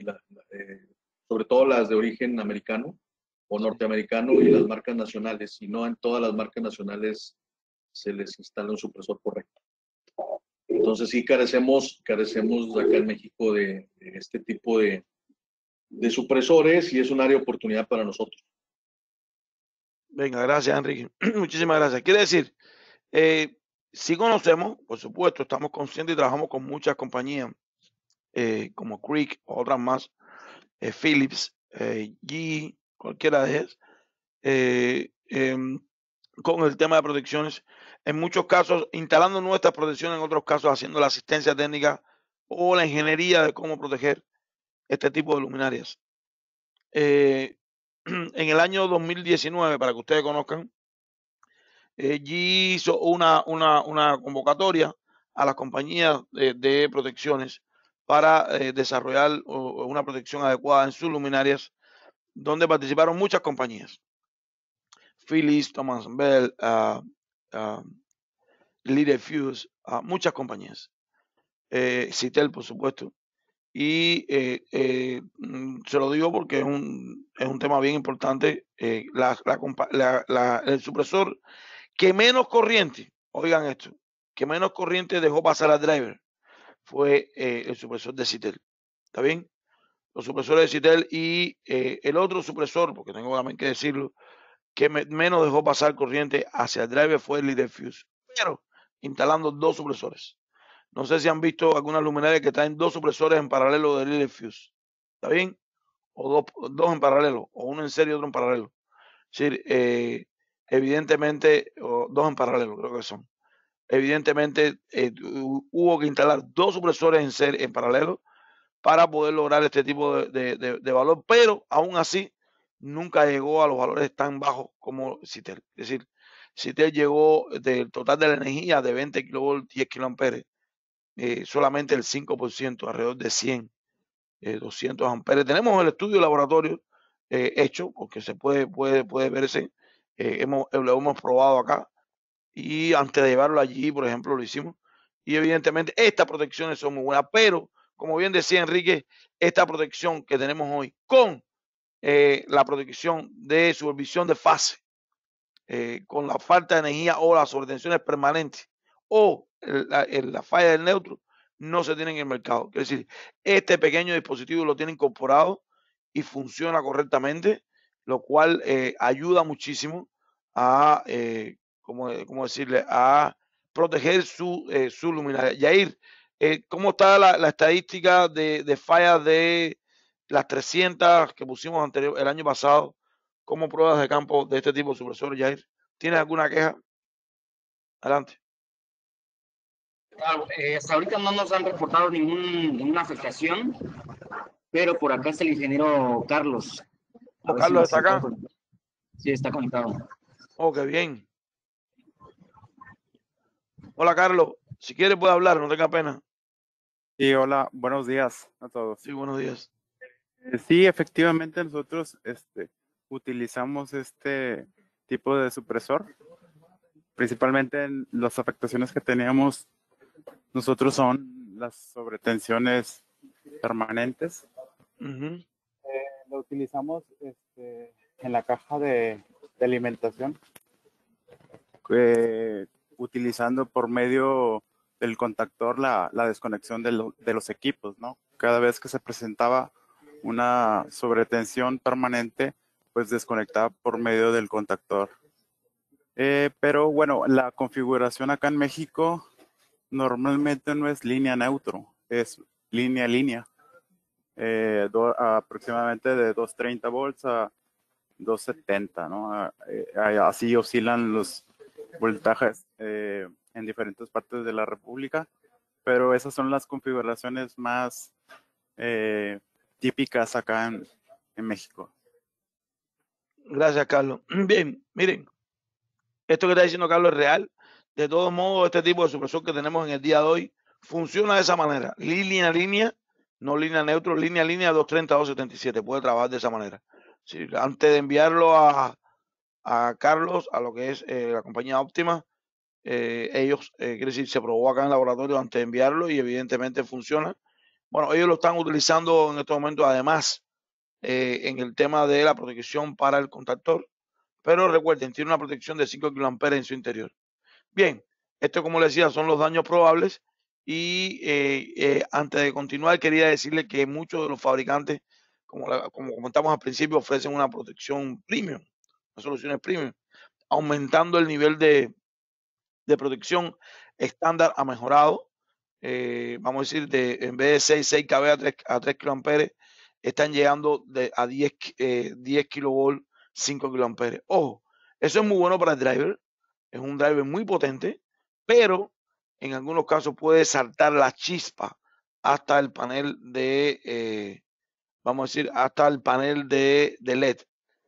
eh, sobre todo las de origen americano, o norteamericano y las marcas nacionales, y no en todas las marcas nacionales se les instala un supresor correcto. Entonces sí carecemos, carecemos acá en México de, este tipo de, supresores y es un área de oportunidad para nosotros. Venga, gracias Enrique. Muchísimas gracias. Quiere decir, eh, si conocemos, por supuesto, estamos conscientes y trabajamos con muchas compañías eh, como Creek, otras más, eh, Philips, eh, G, cualquiera de ellas, eh, em, con el tema de protecciones. En muchos casos, instalando nuestras protecciones, en otros casos, haciendo la asistencia técnica o la ingeniería de cómo proteger este tipo de luminarias. Eh, en el año 2019, para que ustedes conozcan, allí eh, hizo una, una, convocatoria a las compañías de, protecciones para desarrollar una protección adecuada en sus luminarias donde participaron muchas compañías. Philips, Thomas Bell, uh, Fuse, ah, muchas compañías. Eh, Citel, por supuesto. Y eh, eh, mm, se lo digo porque es un, es un tema bien importante. el supresor que menos corriente, oigan esto, que menos corriente dejó pasar al driver fue el supresor de Citel. ¿Está bien? los supresores de Citel y eh, el otro supresor, porque tengo que decirlo, que menos dejó pasar corriente hacia el driver fue el Leader Fuse, pero instalando dos supresores. No sé si han visto alguna luminaria que en dos supresores en paralelo del Leader Fuse. ¿Está bien? O dos, en paralelo, o uno en serie y otro en paralelo. Es decir, eh, evidentemente, o dos en paralelo creo que son. Evidentemente eh, hubo que instalar dos supresores en, serie en paralelo para poder lograr este tipo de, valor, pero aún así nunca llegó a los valores tan bajos como Citel. Es decir, Citel llegó del total de la energía de 20 kV, 10 kiloamperes, eh, solamente el 5%, alrededor de 100, 200 eh, amperes. Tenemos el estudio laboratorio eh, hecho, porque se puede, puede, puede verse, hemos, lo hemos probado acá, y antes de llevarlo allí, por ejemplo, lo hicimos. Y evidentemente estas protecciones son muy buenas, pero como bien decía Enrique, esta protección que tenemos hoy con eh, la protección de supervisión de fase, eh, con la falta de energía o las sobretensiones permanentes o la, falla del neutro, no se tiene en el mercado. Es decir, este pequeño dispositivo lo tiene incorporado y funciona correctamente, lo cual eh, ayuda muchísimo a, como, decirle?, a proteger su, su luminaria. Yair, eh, ¿cómo está la, estadística de, de, fallas de las 300 que pusimos anterior, el año pasado como pruebas de campo de este tipo, supresor Jair? ¿Tienes alguna queja? Adelante. Eh, hasta ahorita no nos han reportado ninguna afectación, pero por acá está el ingeniero Carlos. Carlos está acá. Sí, está conectado. Oh, qué bien. Hola, Carlos. Si quieres puede hablar, no tenga pena. Sí, hola, buenos días a todos. Sí, buenos días. Eh, sí, efectivamente nosotros este, utilizamos este tipo de supresor. Principalmente en las afectaciones que teníamos nosotros son las sobretensiones permanentes. Eh, lo utilizamos este, en la caja de, alimentación, eh, utilizando por medio el contactor la, desconexión de, los equipos, ¿no? Cada vez que se presentaba una sobretensión permanente, pues desconectaba por medio del contactor. Eh, pero bueno, la configuración acá en México normalmente no es línea neutro, es línea línea. Eh, aproximadamente de 230 volts a 270, ¿no? Ah, eh, así oscilan los voltajes en diferentes partes de la República, pero esas son las configuraciones más eh, típicas acá en, México. Gracias, Carlos. Bien, miren, esto que está diciendo Carlos es real. De todos modos, este tipo de supresor que tenemos en el día de hoy funciona de esa manera. Línea a línea, no línea neutro, línea a línea 230-277. Puede trabajar de esa manera. antes de enviarlo a, Carlos, a lo que es eh, la compañía óptima, eh, ellos, eh, quiere decir, se probó acá en el laboratorio antes de enviarlo y evidentemente funciona. Bueno, ellos lo están utilizando en este momento además eh, en el tema de la protección para el contactor, pero recuerden, tiene una protección de 5 kA en su interior. Bien, esto como les decía son los daños probables y antes de continuar quería decirle que muchos de los fabricantes, como, como comentamos al principio, ofrecen una protección premium, soluciones premium, aumentando el nivel de, de protección estándar ha mejorado. Eh, vamos a decir, de, en vez de 6, 6 kV a 3, a kA, están llegando de, a 10, 10 kV, 5 kA. Ojo, eso es muy bueno para el driver. Es un driver muy potente, pero en algunos casos puede saltar la chispa hasta el panel de, eh, vamos a decir, hasta el panel de, de LED.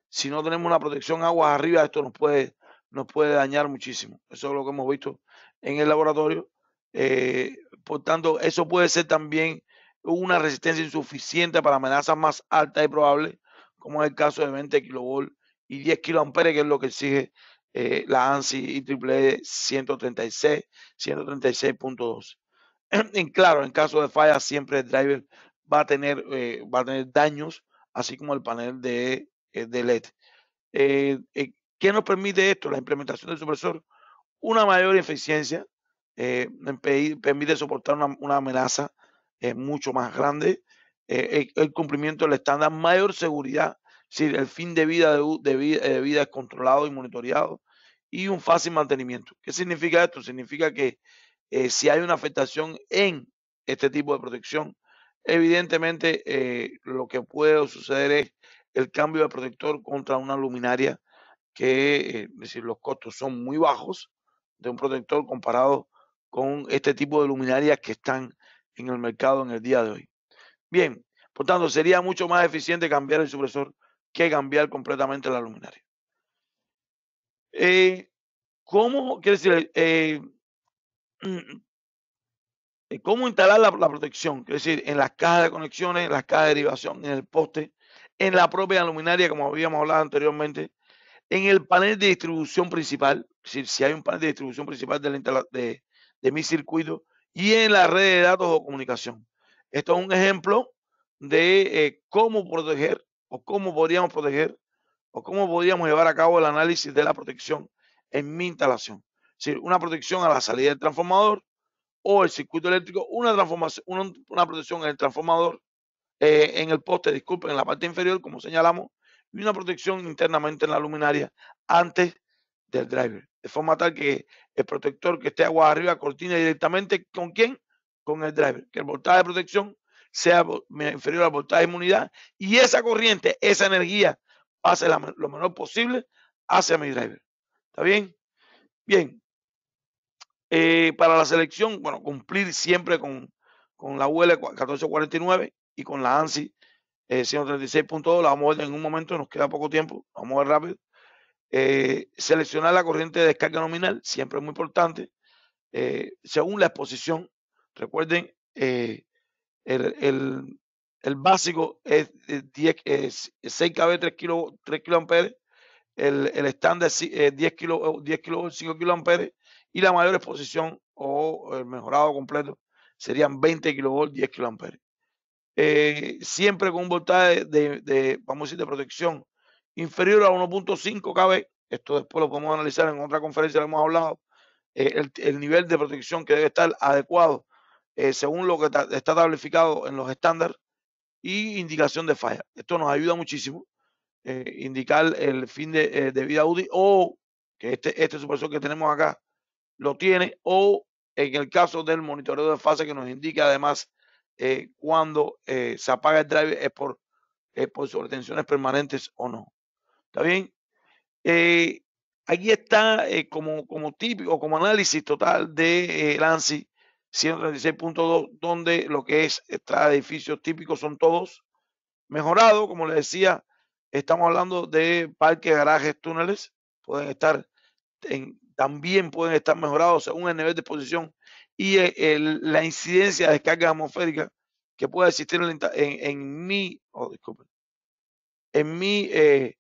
Si no tenemos una protección aguas arriba, esto nos puede nos puede dañar muchísimo. Eso es lo que hemos visto en el laboratorio. Eh, por tanto, eso puede ser también una resistencia insuficiente para amenazas más altas y probables, como es el caso de 20 kV y 10 kA, que es lo que exige eh, la ANSI IEEE 136.2. En claro, en caso de falla, siempre el driver va a tener, eh, va a tener daños, así como el panel de, de LED. ¿Qué nos permite esto? La implementación del supresor, una mayor eficiencia, eh, permite soportar una, amenaza eh, mucho más grande, eh, el, cumplimiento del estándar, mayor seguridad, si el fin de vida, vida, de vida es controlado y monitoreado, y un fácil mantenimiento. ¿Qué significa esto? Significa que si hay una afectación en este tipo de protección, evidentemente lo que puede suceder es el cambio de protector contra una luminaria que eh, decir, los costos son muy bajos de un protector comparado con este tipo de luminarias que están en el mercado en el día de hoy. Bien, por tanto, sería mucho más eficiente cambiar el supresor que cambiar completamente la luminaria. Eh, ¿Cómo, decir, eh, cómo instalar la, protección? quiere decir, en las cajas de conexiones, en las cajas de derivación, en el poste, en la propia luminaria, como habíamos hablado anteriormente, en el panel de distribución principal, si, hay un panel de distribución principal de, mi circuito, y en la red de datos o comunicación. Esto es un ejemplo de eh, cómo proteger o cómo podríamos proteger o cómo podríamos llevar a cabo el análisis de la protección en mi instalación. una protección a la salida del transformador o el circuito eléctrico, una, una, protección en el transformador, eh, en el poste, disculpen, en la parte inferior, como señalamos, y una protección internamente en la luminaria antes del driver. De forma tal que el protector que esté agua arriba cortina directamente con quién? Con el driver. Que el voltaje de protección sea inferior al voltaje de inmunidad y esa corriente, esa energía pase lo menor posible hacia mi driver. ¿Está bien? Bien. Eh, para la selección, bueno, cumplir siempre con, con la UL 1449 y con la ANSI 136.2, eh, la vamos a ver en un momento, nos queda poco tiempo, vamos a ver rápido. Eh, seleccionar la corriente de descarga nominal, siempre es muy importante. Eh, según la exposición, recuerden, el, básico es, 10, 6 kb, 3 kilo, el, estándar es 10 kV, 10 5 kA, y la mayor exposición o el mejorado completo serían 20 kV, 10 kA eh, siempre con un voltaje de, vamos a decir, de protección inferior a 1.5 kb. Esto después lo podemos analizar en otra conferencia, lo hemos hablado. Eh, el, nivel de protección que debe estar adecuado eh, según lo que está tablificado en los estándares y indicación de falla. Esto nos ayuda muchísimo. Eh, indicar el fin de, de vida útil o que este, este supresor que tenemos acá lo tiene o en el caso del monitoreo de fase que nos indica además eh, cuando eh, se apaga el drive es por, es por sobretensiones permanentes o no. ¿Está bien? Eh, aquí está como, como típico, como análisis total de ANSI 136.2, donde lo que es está edificios típicos son todos mejorados. Como les decía, estamos hablando de parques, garajes, túneles. Pueden estar en, también pueden estar mejorados según el nivel de exposición y la incidencia de descarga atmosférica que pueda existir en, en, mi, oh, en mi, eh,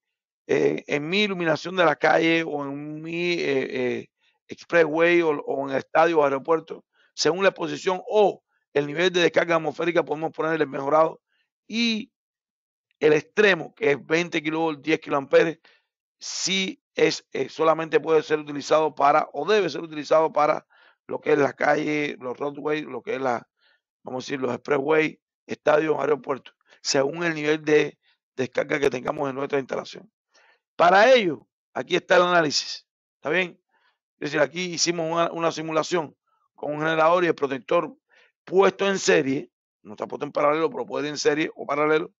eh, en mi iluminación de la calle o en mi eh, expressway o, en el estadio o aeropuerto, según la exposición o el nivel de descarga atmosférica podemos ponerle mejorado y el extremo que es 20 kV 10 kA si sí es solamente puede ser utilizado para o debe ser utilizado para lo que es la calle, los roadways, lo que es la, vamos a decir, los expressways, estadios, aeropuertos, según el nivel de descarga que tengamos en nuestra instalación. Para ello, aquí está el análisis. ¿Está bien? Es decir, aquí hicimos una, simulación con un generador y el protector puesto en serie, no está puesto en paralelo, pero puede ir en serie o paralelo,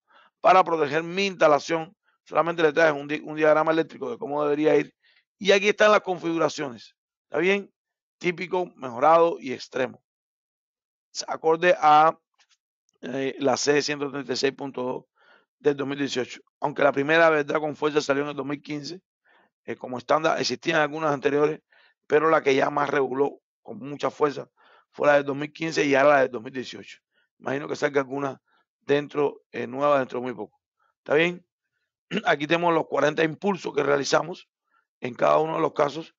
para proteger mi instalación. Solamente le traje un, un diagrama eléctrico de cómo debería ir. Y aquí están las configuraciones. ¿Está bien? típico, mejorado y extremo. Acorde a eh, la C136.2 del 2018. Aunque la primera verdad con fuerza salió en el 2015, eh, como estándar existían algunas anteriores, pero la que ya más reguló con mucha fuerza fue la del 2015 y ahora la del 2018. Imagino que salga alguna dentro, eh, nueva dentro de muy poco. ¿Está bien? Aquí tenemos los 40 impulsos que realizamos en cada uno de los casos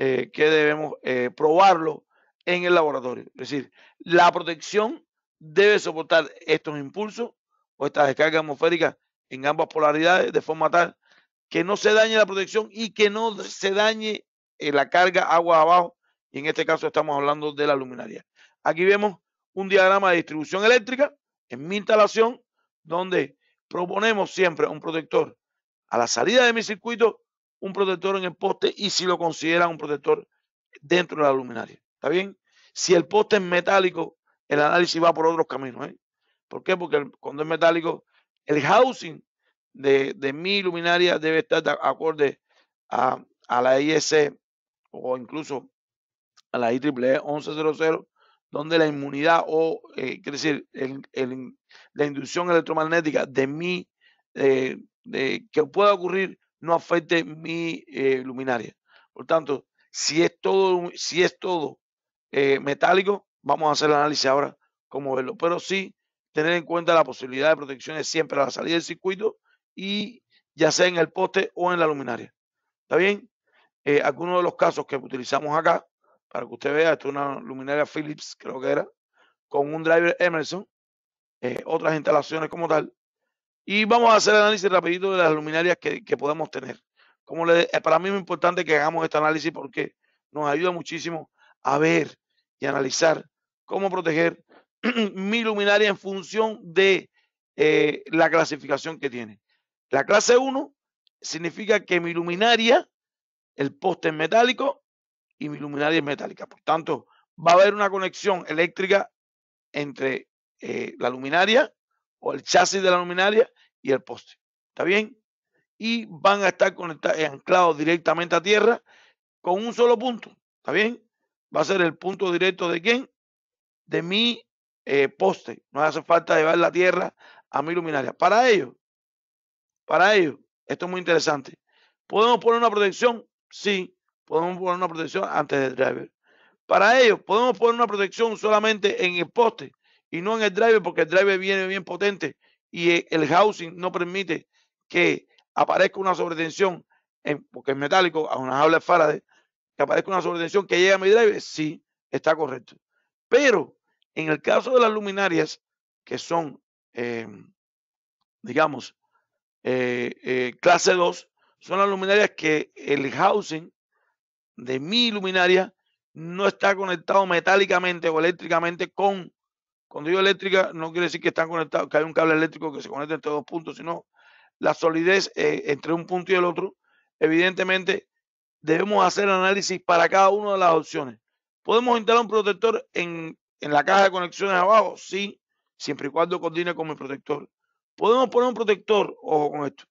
eh, que debemos eh, probarlo en el laboratorio. Es decir, la protección debe soportar estos impulsos o estas descargas atmosféricas en ambas polaridades de forma tal que no se dañe la protección y que no se dañe eh, la carga agua abajo. Y en este caso estamos hablando de la luminaria. Aquí vemos un diagrama de distribución eléctrica en mi instalación donde proponemos siempre un protector a la salida de mi circuito un protector en el poste y si lo consideran un protector dentro de la luminaria. ¿Está bien? Si el poste es metálico, el análisis va por otros caminos. ¿eh? ¿Por qué? Porque cuando es metálico, el housing de, mi luminaria debe estar acorde a, la IEC o incluso a la IEEE 1100, e donde la inmunidad o, eh, quiere decir, la inducción electromagnética de mi, eh, que pueda ocurrir no afecte mi eh, luminaria. Por tanto, si es todo, si es todo eh, metálico, vamos a hacer el análisis ahora como verlo. Pero sí tener en cuenta la posibilidad de protecciones siempre a la salida del circuito y ya sea en el poste o en la luminaria. ¿Está bien? Eh, algunos de los casos que utilizamos acá, para que usted vea, esto es una luminaria Philips, creo que era, con un driver Emerson, otras instalaciones como tal, y vamos a hacer el análisis rapidito de las luminarias que, podemos tener. Como eh, para mí es muy importante que hagamos este análisis porque nos ayuda muchísimo a ver y analizar cómo proteger mi luminaria en función de eh, la clasificación que tiene. La clase 1 significa que mi luminaria, el poste es metálico y mi luminaria es metálica. Por tanto, va a haber una conexión eléctrica entre eh, la luminaria o el chasis de la luminaria y el poste. ¿Está bien? Y van a estar conectados, anclados directamente a tierra con un solo punto. ¿Está bien? Va a ser el punto directo de quién? De mi eh, poste. No hace falta llevar la tierra a mi luminaria. Para ello, para ello, esto es muy interesante. ¿Podemos poner una protección? Sí, podemos poner una protección antes del driver. Para ello, podemos poner una protección solamente en el poste y no en el driver, porque el driver viene bien potente y e, el housing no permite que aparezca una sobretensión, porque es metálico, a una jaula de Faraday, que aparezca una sobretensión que llegue a mi driver, sí, está correcto. Pero en el caso de las luminarias, que son, em, digamos, eh, eh, clase 2, son las luminarias que el housing de mi luminaria no está conectado metálicamente o eléctricamente con cuando digo eléctrica, no quiere decir que están conectados, que hay un cable eléctrico que se conecta entre dos puntos, sino la solidez eh, entre un punto y el otro. Evidentemente, debemos hacer análisis para cada una de las opciones. ¿Podemos instalar un protector en, la caja de conexiones abajo? Sí, siempre y cuando coordine con mi protector. ¿Podemos poner un protector? Ojo con esto.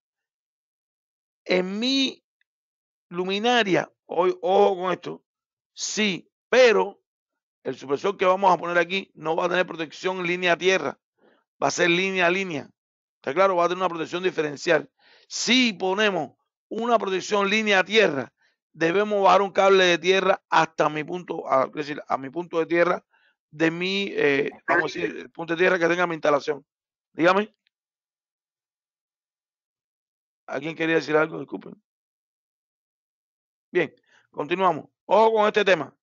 En mi luminaria, ojo con esto, sí, pero el supresor que vamos a poner aquí no va a tener protección línea a tierra, va a ser línea a línea. Está claro, va a tener una protección diferencial. Si ponemos una protección línea a tierra, debemos bajar un cable de tierra hasta mi punto, a, decir, a mi punto de tierra de mi, eh, vamos a decir, el punto de tierra que tenga mi instalación. Dígame. ¿Alguien quería decir algo? Disculpen. Bien, continuamos. Ojo con este tema.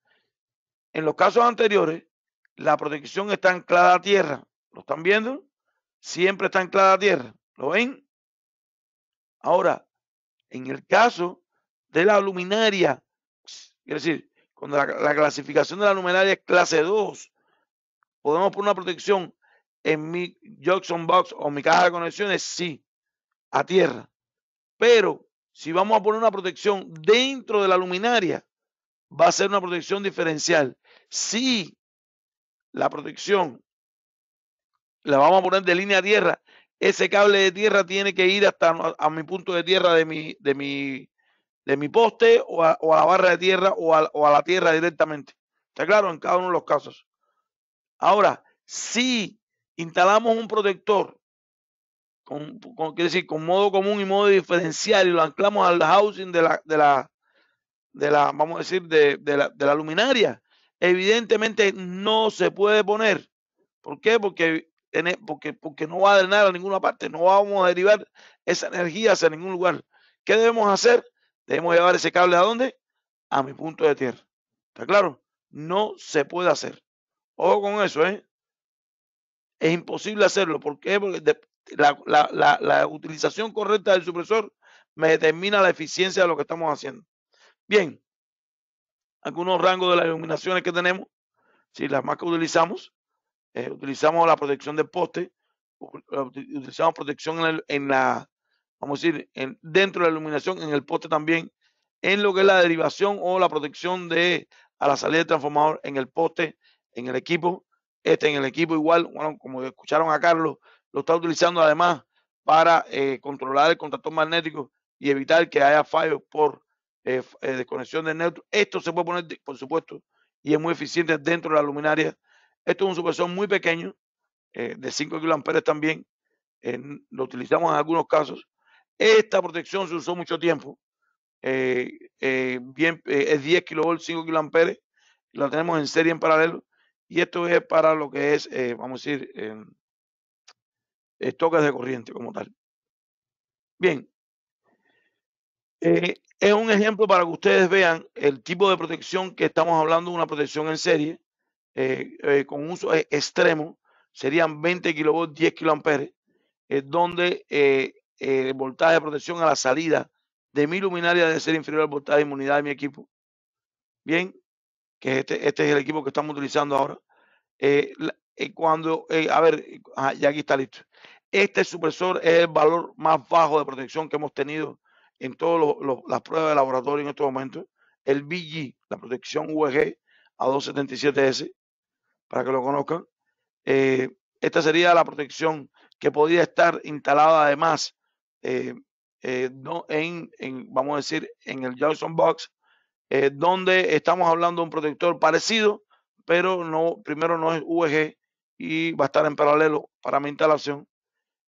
En los casos anteriores, la protección está anclada a tierra. ¿Lo están viendo? Siempre está anclada a tierra. ¿Lo ven? Ahora, en el caso de la luminaria, es decir, cuando la, clasificación de la luminaria es clase 2, podemos poner una protección en mi Jackson Box o mi caja de conexiones, sí, a tierra. Pero si vamos a poner una protección dentro de la luminaria, va a ser una protección diferencial. Si la protección la vamos a poner de línea a tierra, ese cable de tierra tiene que ir hasta a mi punto de tierra de mi, de mi, de mi poste o a, la barra de tierra o a, la tierra directamente. ¿Está claro? En cada uno de los casos. Ahora, si instalamos un protector, con, decir, con modo común y modo diferencial, y lo anclamos al housing de la, de la, de la, vamos a decir, de, la, luminaria, evidentemente no se puede poner. ¿Por qué? Porque, e, porque, porque no va a drenar a ninguna parte, no vamos a derivar esa energía hacia ningún lugar. ¿Qué debemos hacer? Debemos llevar ese cable a dónde? A mi punto de tierra. ¿Está claro? No se puede hacer. Ojo con eso, ¿eh? Es imposible hacerlo. ¿Por qué? Porque la utilización correcta del supresor me determina la eficiencia de lo que estamos haciendo. Bien, algunos rangos de las iluminaciones que tenemos, si las más que utilizamos, eh, utilizamos la protección del poste, utilizamos protección en, la, vamos a decir, en, dentro de la iluminación, en el poste también, en lo que es la derivación o la protección de a la salida del transformador en el poste, en el equipo, este en el equipo igual, bueno, como escucharon a Carlos, lo está utilizando además para eh, controlar el contacto magnético y evitar que haya fallos por eh, eh desconexión de neutro. Esto se puede poner, por supuesto, y es muy eficiente dentro de la luminaria. Esto es un supervisor muy pequeño, eh, de 5 kiloamperes también. lo utilizamos en algunos casos. Esta protección se usó mucho tiempo. Eh, bien, es 10 kilovolts, 5 kiloamperes. La tenemos en serie en paralelo. Y esto es para lo que es, vamos a decir, toques de corriente como tal. Bien, eh, es un ejemplo para que ustedes vean el tipo de protección que estamos hablando, una protección en serie, eh, eh, con uso extremo, serían 20 kilovolts, 10 kiloamperes, donde el voltaje de protección a la salida de mi luminaria debe ser inferior al voltaje de inmunidad de mi equipo. Bien, que este, este es el equipo que estamos utilizando ahora. cuando, a ver, ah, ya aquí está listo. Este supresor es el valor más bajo de protección que hemos tenido en todas las pruebas de laboratorio en estos momentos, el BG, la protección VG A277S, para que lo conozcan. Eh, esta sería la protección que podría estar instalada además eh, eh, no, en, vamos a decir, en el Johnson Box, donde estamos hablando de un protector parecido, pero no, primero no es VG, y va a estar en paralelo para mi instalación.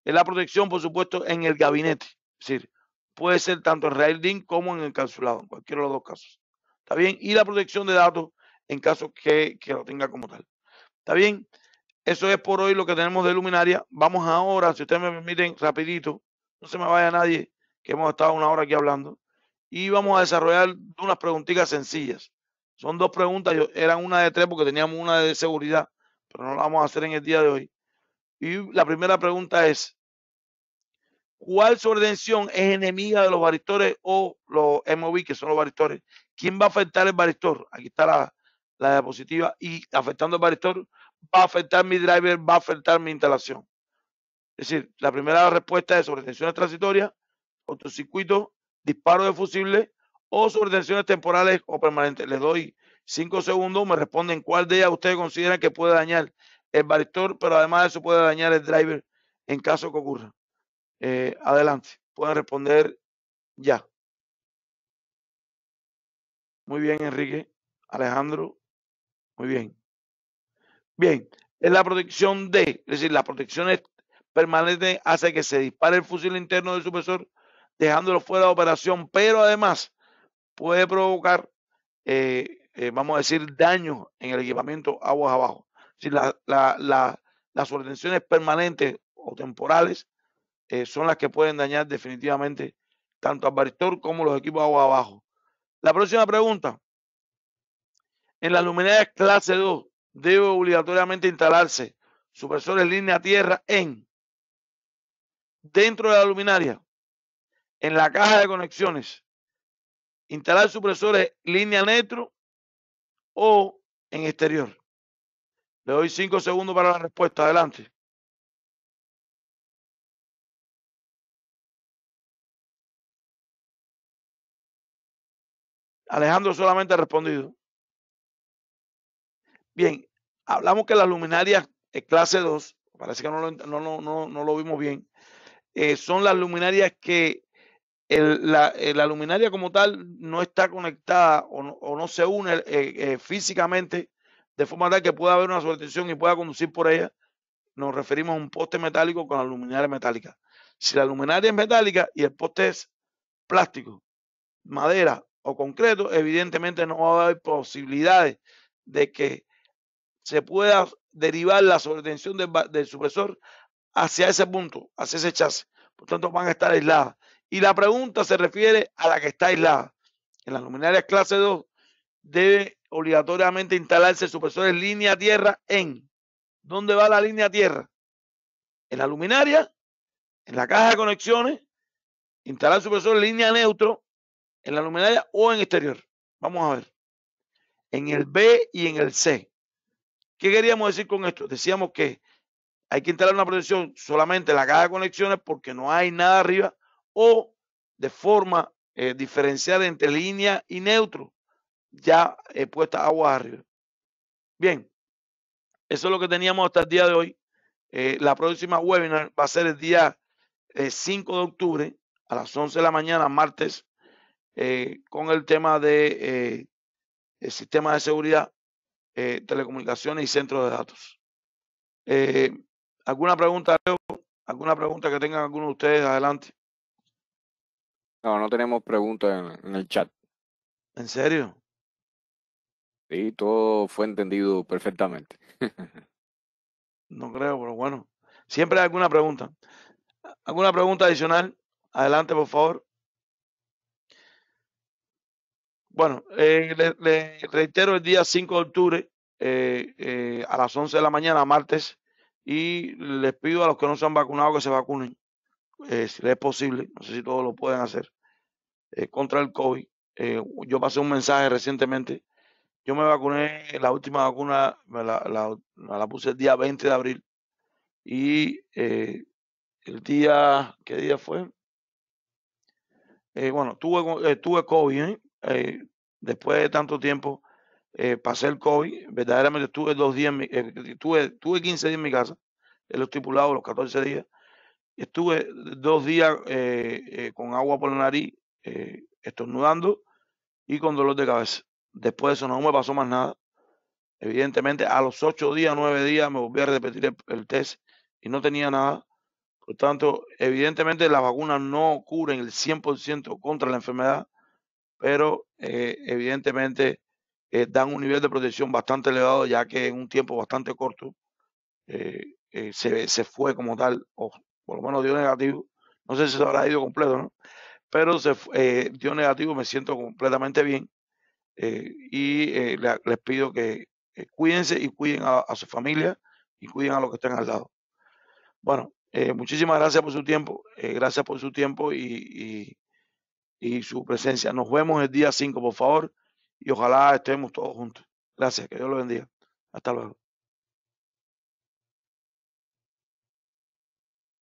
la protección, por supuesto, en el gabinete. Es decir, puede ser tanto en Railin como en el cancelado, en cualquiera de los dos casos. ¿Está bien? Y la protección de datos en caso que, que lo tenga como tal. ¿Está bien? Eso es por hoy lo que tenemos de luminaria. Vamos ahora, si ustedes me permiten, rapidito, no se me vaya nadie, que hemos estado una hora aquí hablando, y vamos a desarrollar unas preguntitas sencillas. Son dos preguntas, eran una de tres porque teníamos una de seguridad, pero no la vamos a hacer en el día de hoy. Y la primera pregunta es, cuál su es enemiga de los baristores o los MOV, que son los baristores. ¿Quién va a afectar el baristor? Aquí está la, diapositiva. Y afectando el baristor, va a afectar mi driver, va a afectar mi instalación. Es decir, la primera respuesta es sobretenciones transitoria, transitorias, autocircuito, disparo de fusible o sobre temporales o permanentes. Les doy cinco segundos, me responden cuál de ellas ustedes consideran que puede dañar el baristor, pero además eso puede dañar el driver en caso que ocurra. Eh, adelante, pueden responder ya. Muy bien, Enrique. Alejandro, muy bien. Bien, es la protección D, es decir, la protección permanente hace que se dispare el fusil interno del supresor, dejándolo fuera de operación, pero además puede provocar, eh, eh, vamos a decir, daño en el equipamiento aguas abajo. si la, la, la, las ordenaciones permanentes o temporales eh, son las que pueden dañar definitivamente tanto al Baristor como los equipos agua abajo. La próxima pregunta. En la luminaria clase 2 debe obligatoriamente instalarse supresores línea tierra en dentro de la luminaria, en la caja de conexiones, instalar supresores línea neutro o en exterior. Le doy cinco segundos para la respuesta. Adelante. Alejandro solamente ha respondido. Bien, hablamos que las luminarias eh, clase 2, parece que no lo, no, no, no, lo vimos bien, eh, son las luminarias que eh, la, luminaria como tal no está conectada o no, se une físicamente de forma tal que pueda haber una sobretensión y pueda conducir por ella. Nos referimos a un poste metálico con la luminaria metálica. Si la luminaria es metálica y el poste es plástico, madera o concreto, evidentemente no va a haber posibilidades de que se pueda derivar la sobretensión del, del supresor hacia ese punto, hacia ese chasis. Por tanto, van a estar aisladas. Y la pregunta se refiere a la que está aislada. En las luminarias clase 2 debe obligatoriamente instalarse en línea tierra en. ¿Dónde va la línea tierra? En la luminaria, en la caja de conexiones, instalar supresor línea neutro en la luminaria o en exterior. Vamos a ver. En el B y en el C. ¿Qué queríamos decir con esto? Decíamos que hay que instalar una protección solamente en la caja de conexiones porque no hay nada arriba o de forma eh, diferenciada entre línea y neutro, ya eh, puesta agua arriba. Bien, eso es lo que teníamos hasta el día de hoy. Eh, la próxima webinar va a ser el día 5 de octubre a las 11 de la mañana, martes eh, con el tema de eh, sistema de seguridad, eh, telecomunicaciones y centros de datos. Eh, ¿Alguna pregunta, Leo? ¿Alguna pregunta que tengan alguno de ustedes? Adelante. No, no tenemos preguntas en, el chat. ¿En serio? Sí, todo fue entendido perfectamente. no creo, pero bueno. Siempre hay alguna pregunta. ¿Alguna pregunta adicional? Adelante, por favor. Bueno, eh, le, reitero el día 5 de octubre eh, eh, a las 11 de la mañana, martes, y les pido a los que no se han vacunado que se vacunen, si les es posible, no sé si todos lo pueden hacer, contra el COVID. yo pasé un mensaje recientemente, yo me vacuné, la última vacuna me la, puse el día 20 de abril y el día, ¿qué día fue? bueno, tuve, tuve COVID, eh, después de tanto tiempo, eh, pasé el COVID, verdaderamente estuve dos días, eh, tuve, 15 días en mi casa, es lo estipulado, los 14 días, estuve dos días con agua por la nariz, estornudando y con dolor de cabeza. Después de eso no me pasó más nada. Evidentemente, a los 8 días, 9 días me volví a repetir el, test y no tenía nada. Por tanto, evidentemente las vacunas no en el 100% contra la enfermedad, pero eh, evidentemente eh, dan un nivel de protección bastante elevado, ya que en un tiempo bastante corto eh, se, fue como tal, o por lo menos dio negativo. No sé si se habrá ido completo, ¿no? Pero se dio negativo, me siento completamente bien. y les pido que cuídense y cuiden a, su familia y cuiden a los que están al lado. Bueno, muchísimas gracias por su tiempo, gracias por su tiempo y y su presencia. Nos vemos el día 5, por favor, y ojalá estemos todos juntos. Gracias, que Dios lo bendiga. Hasta luego.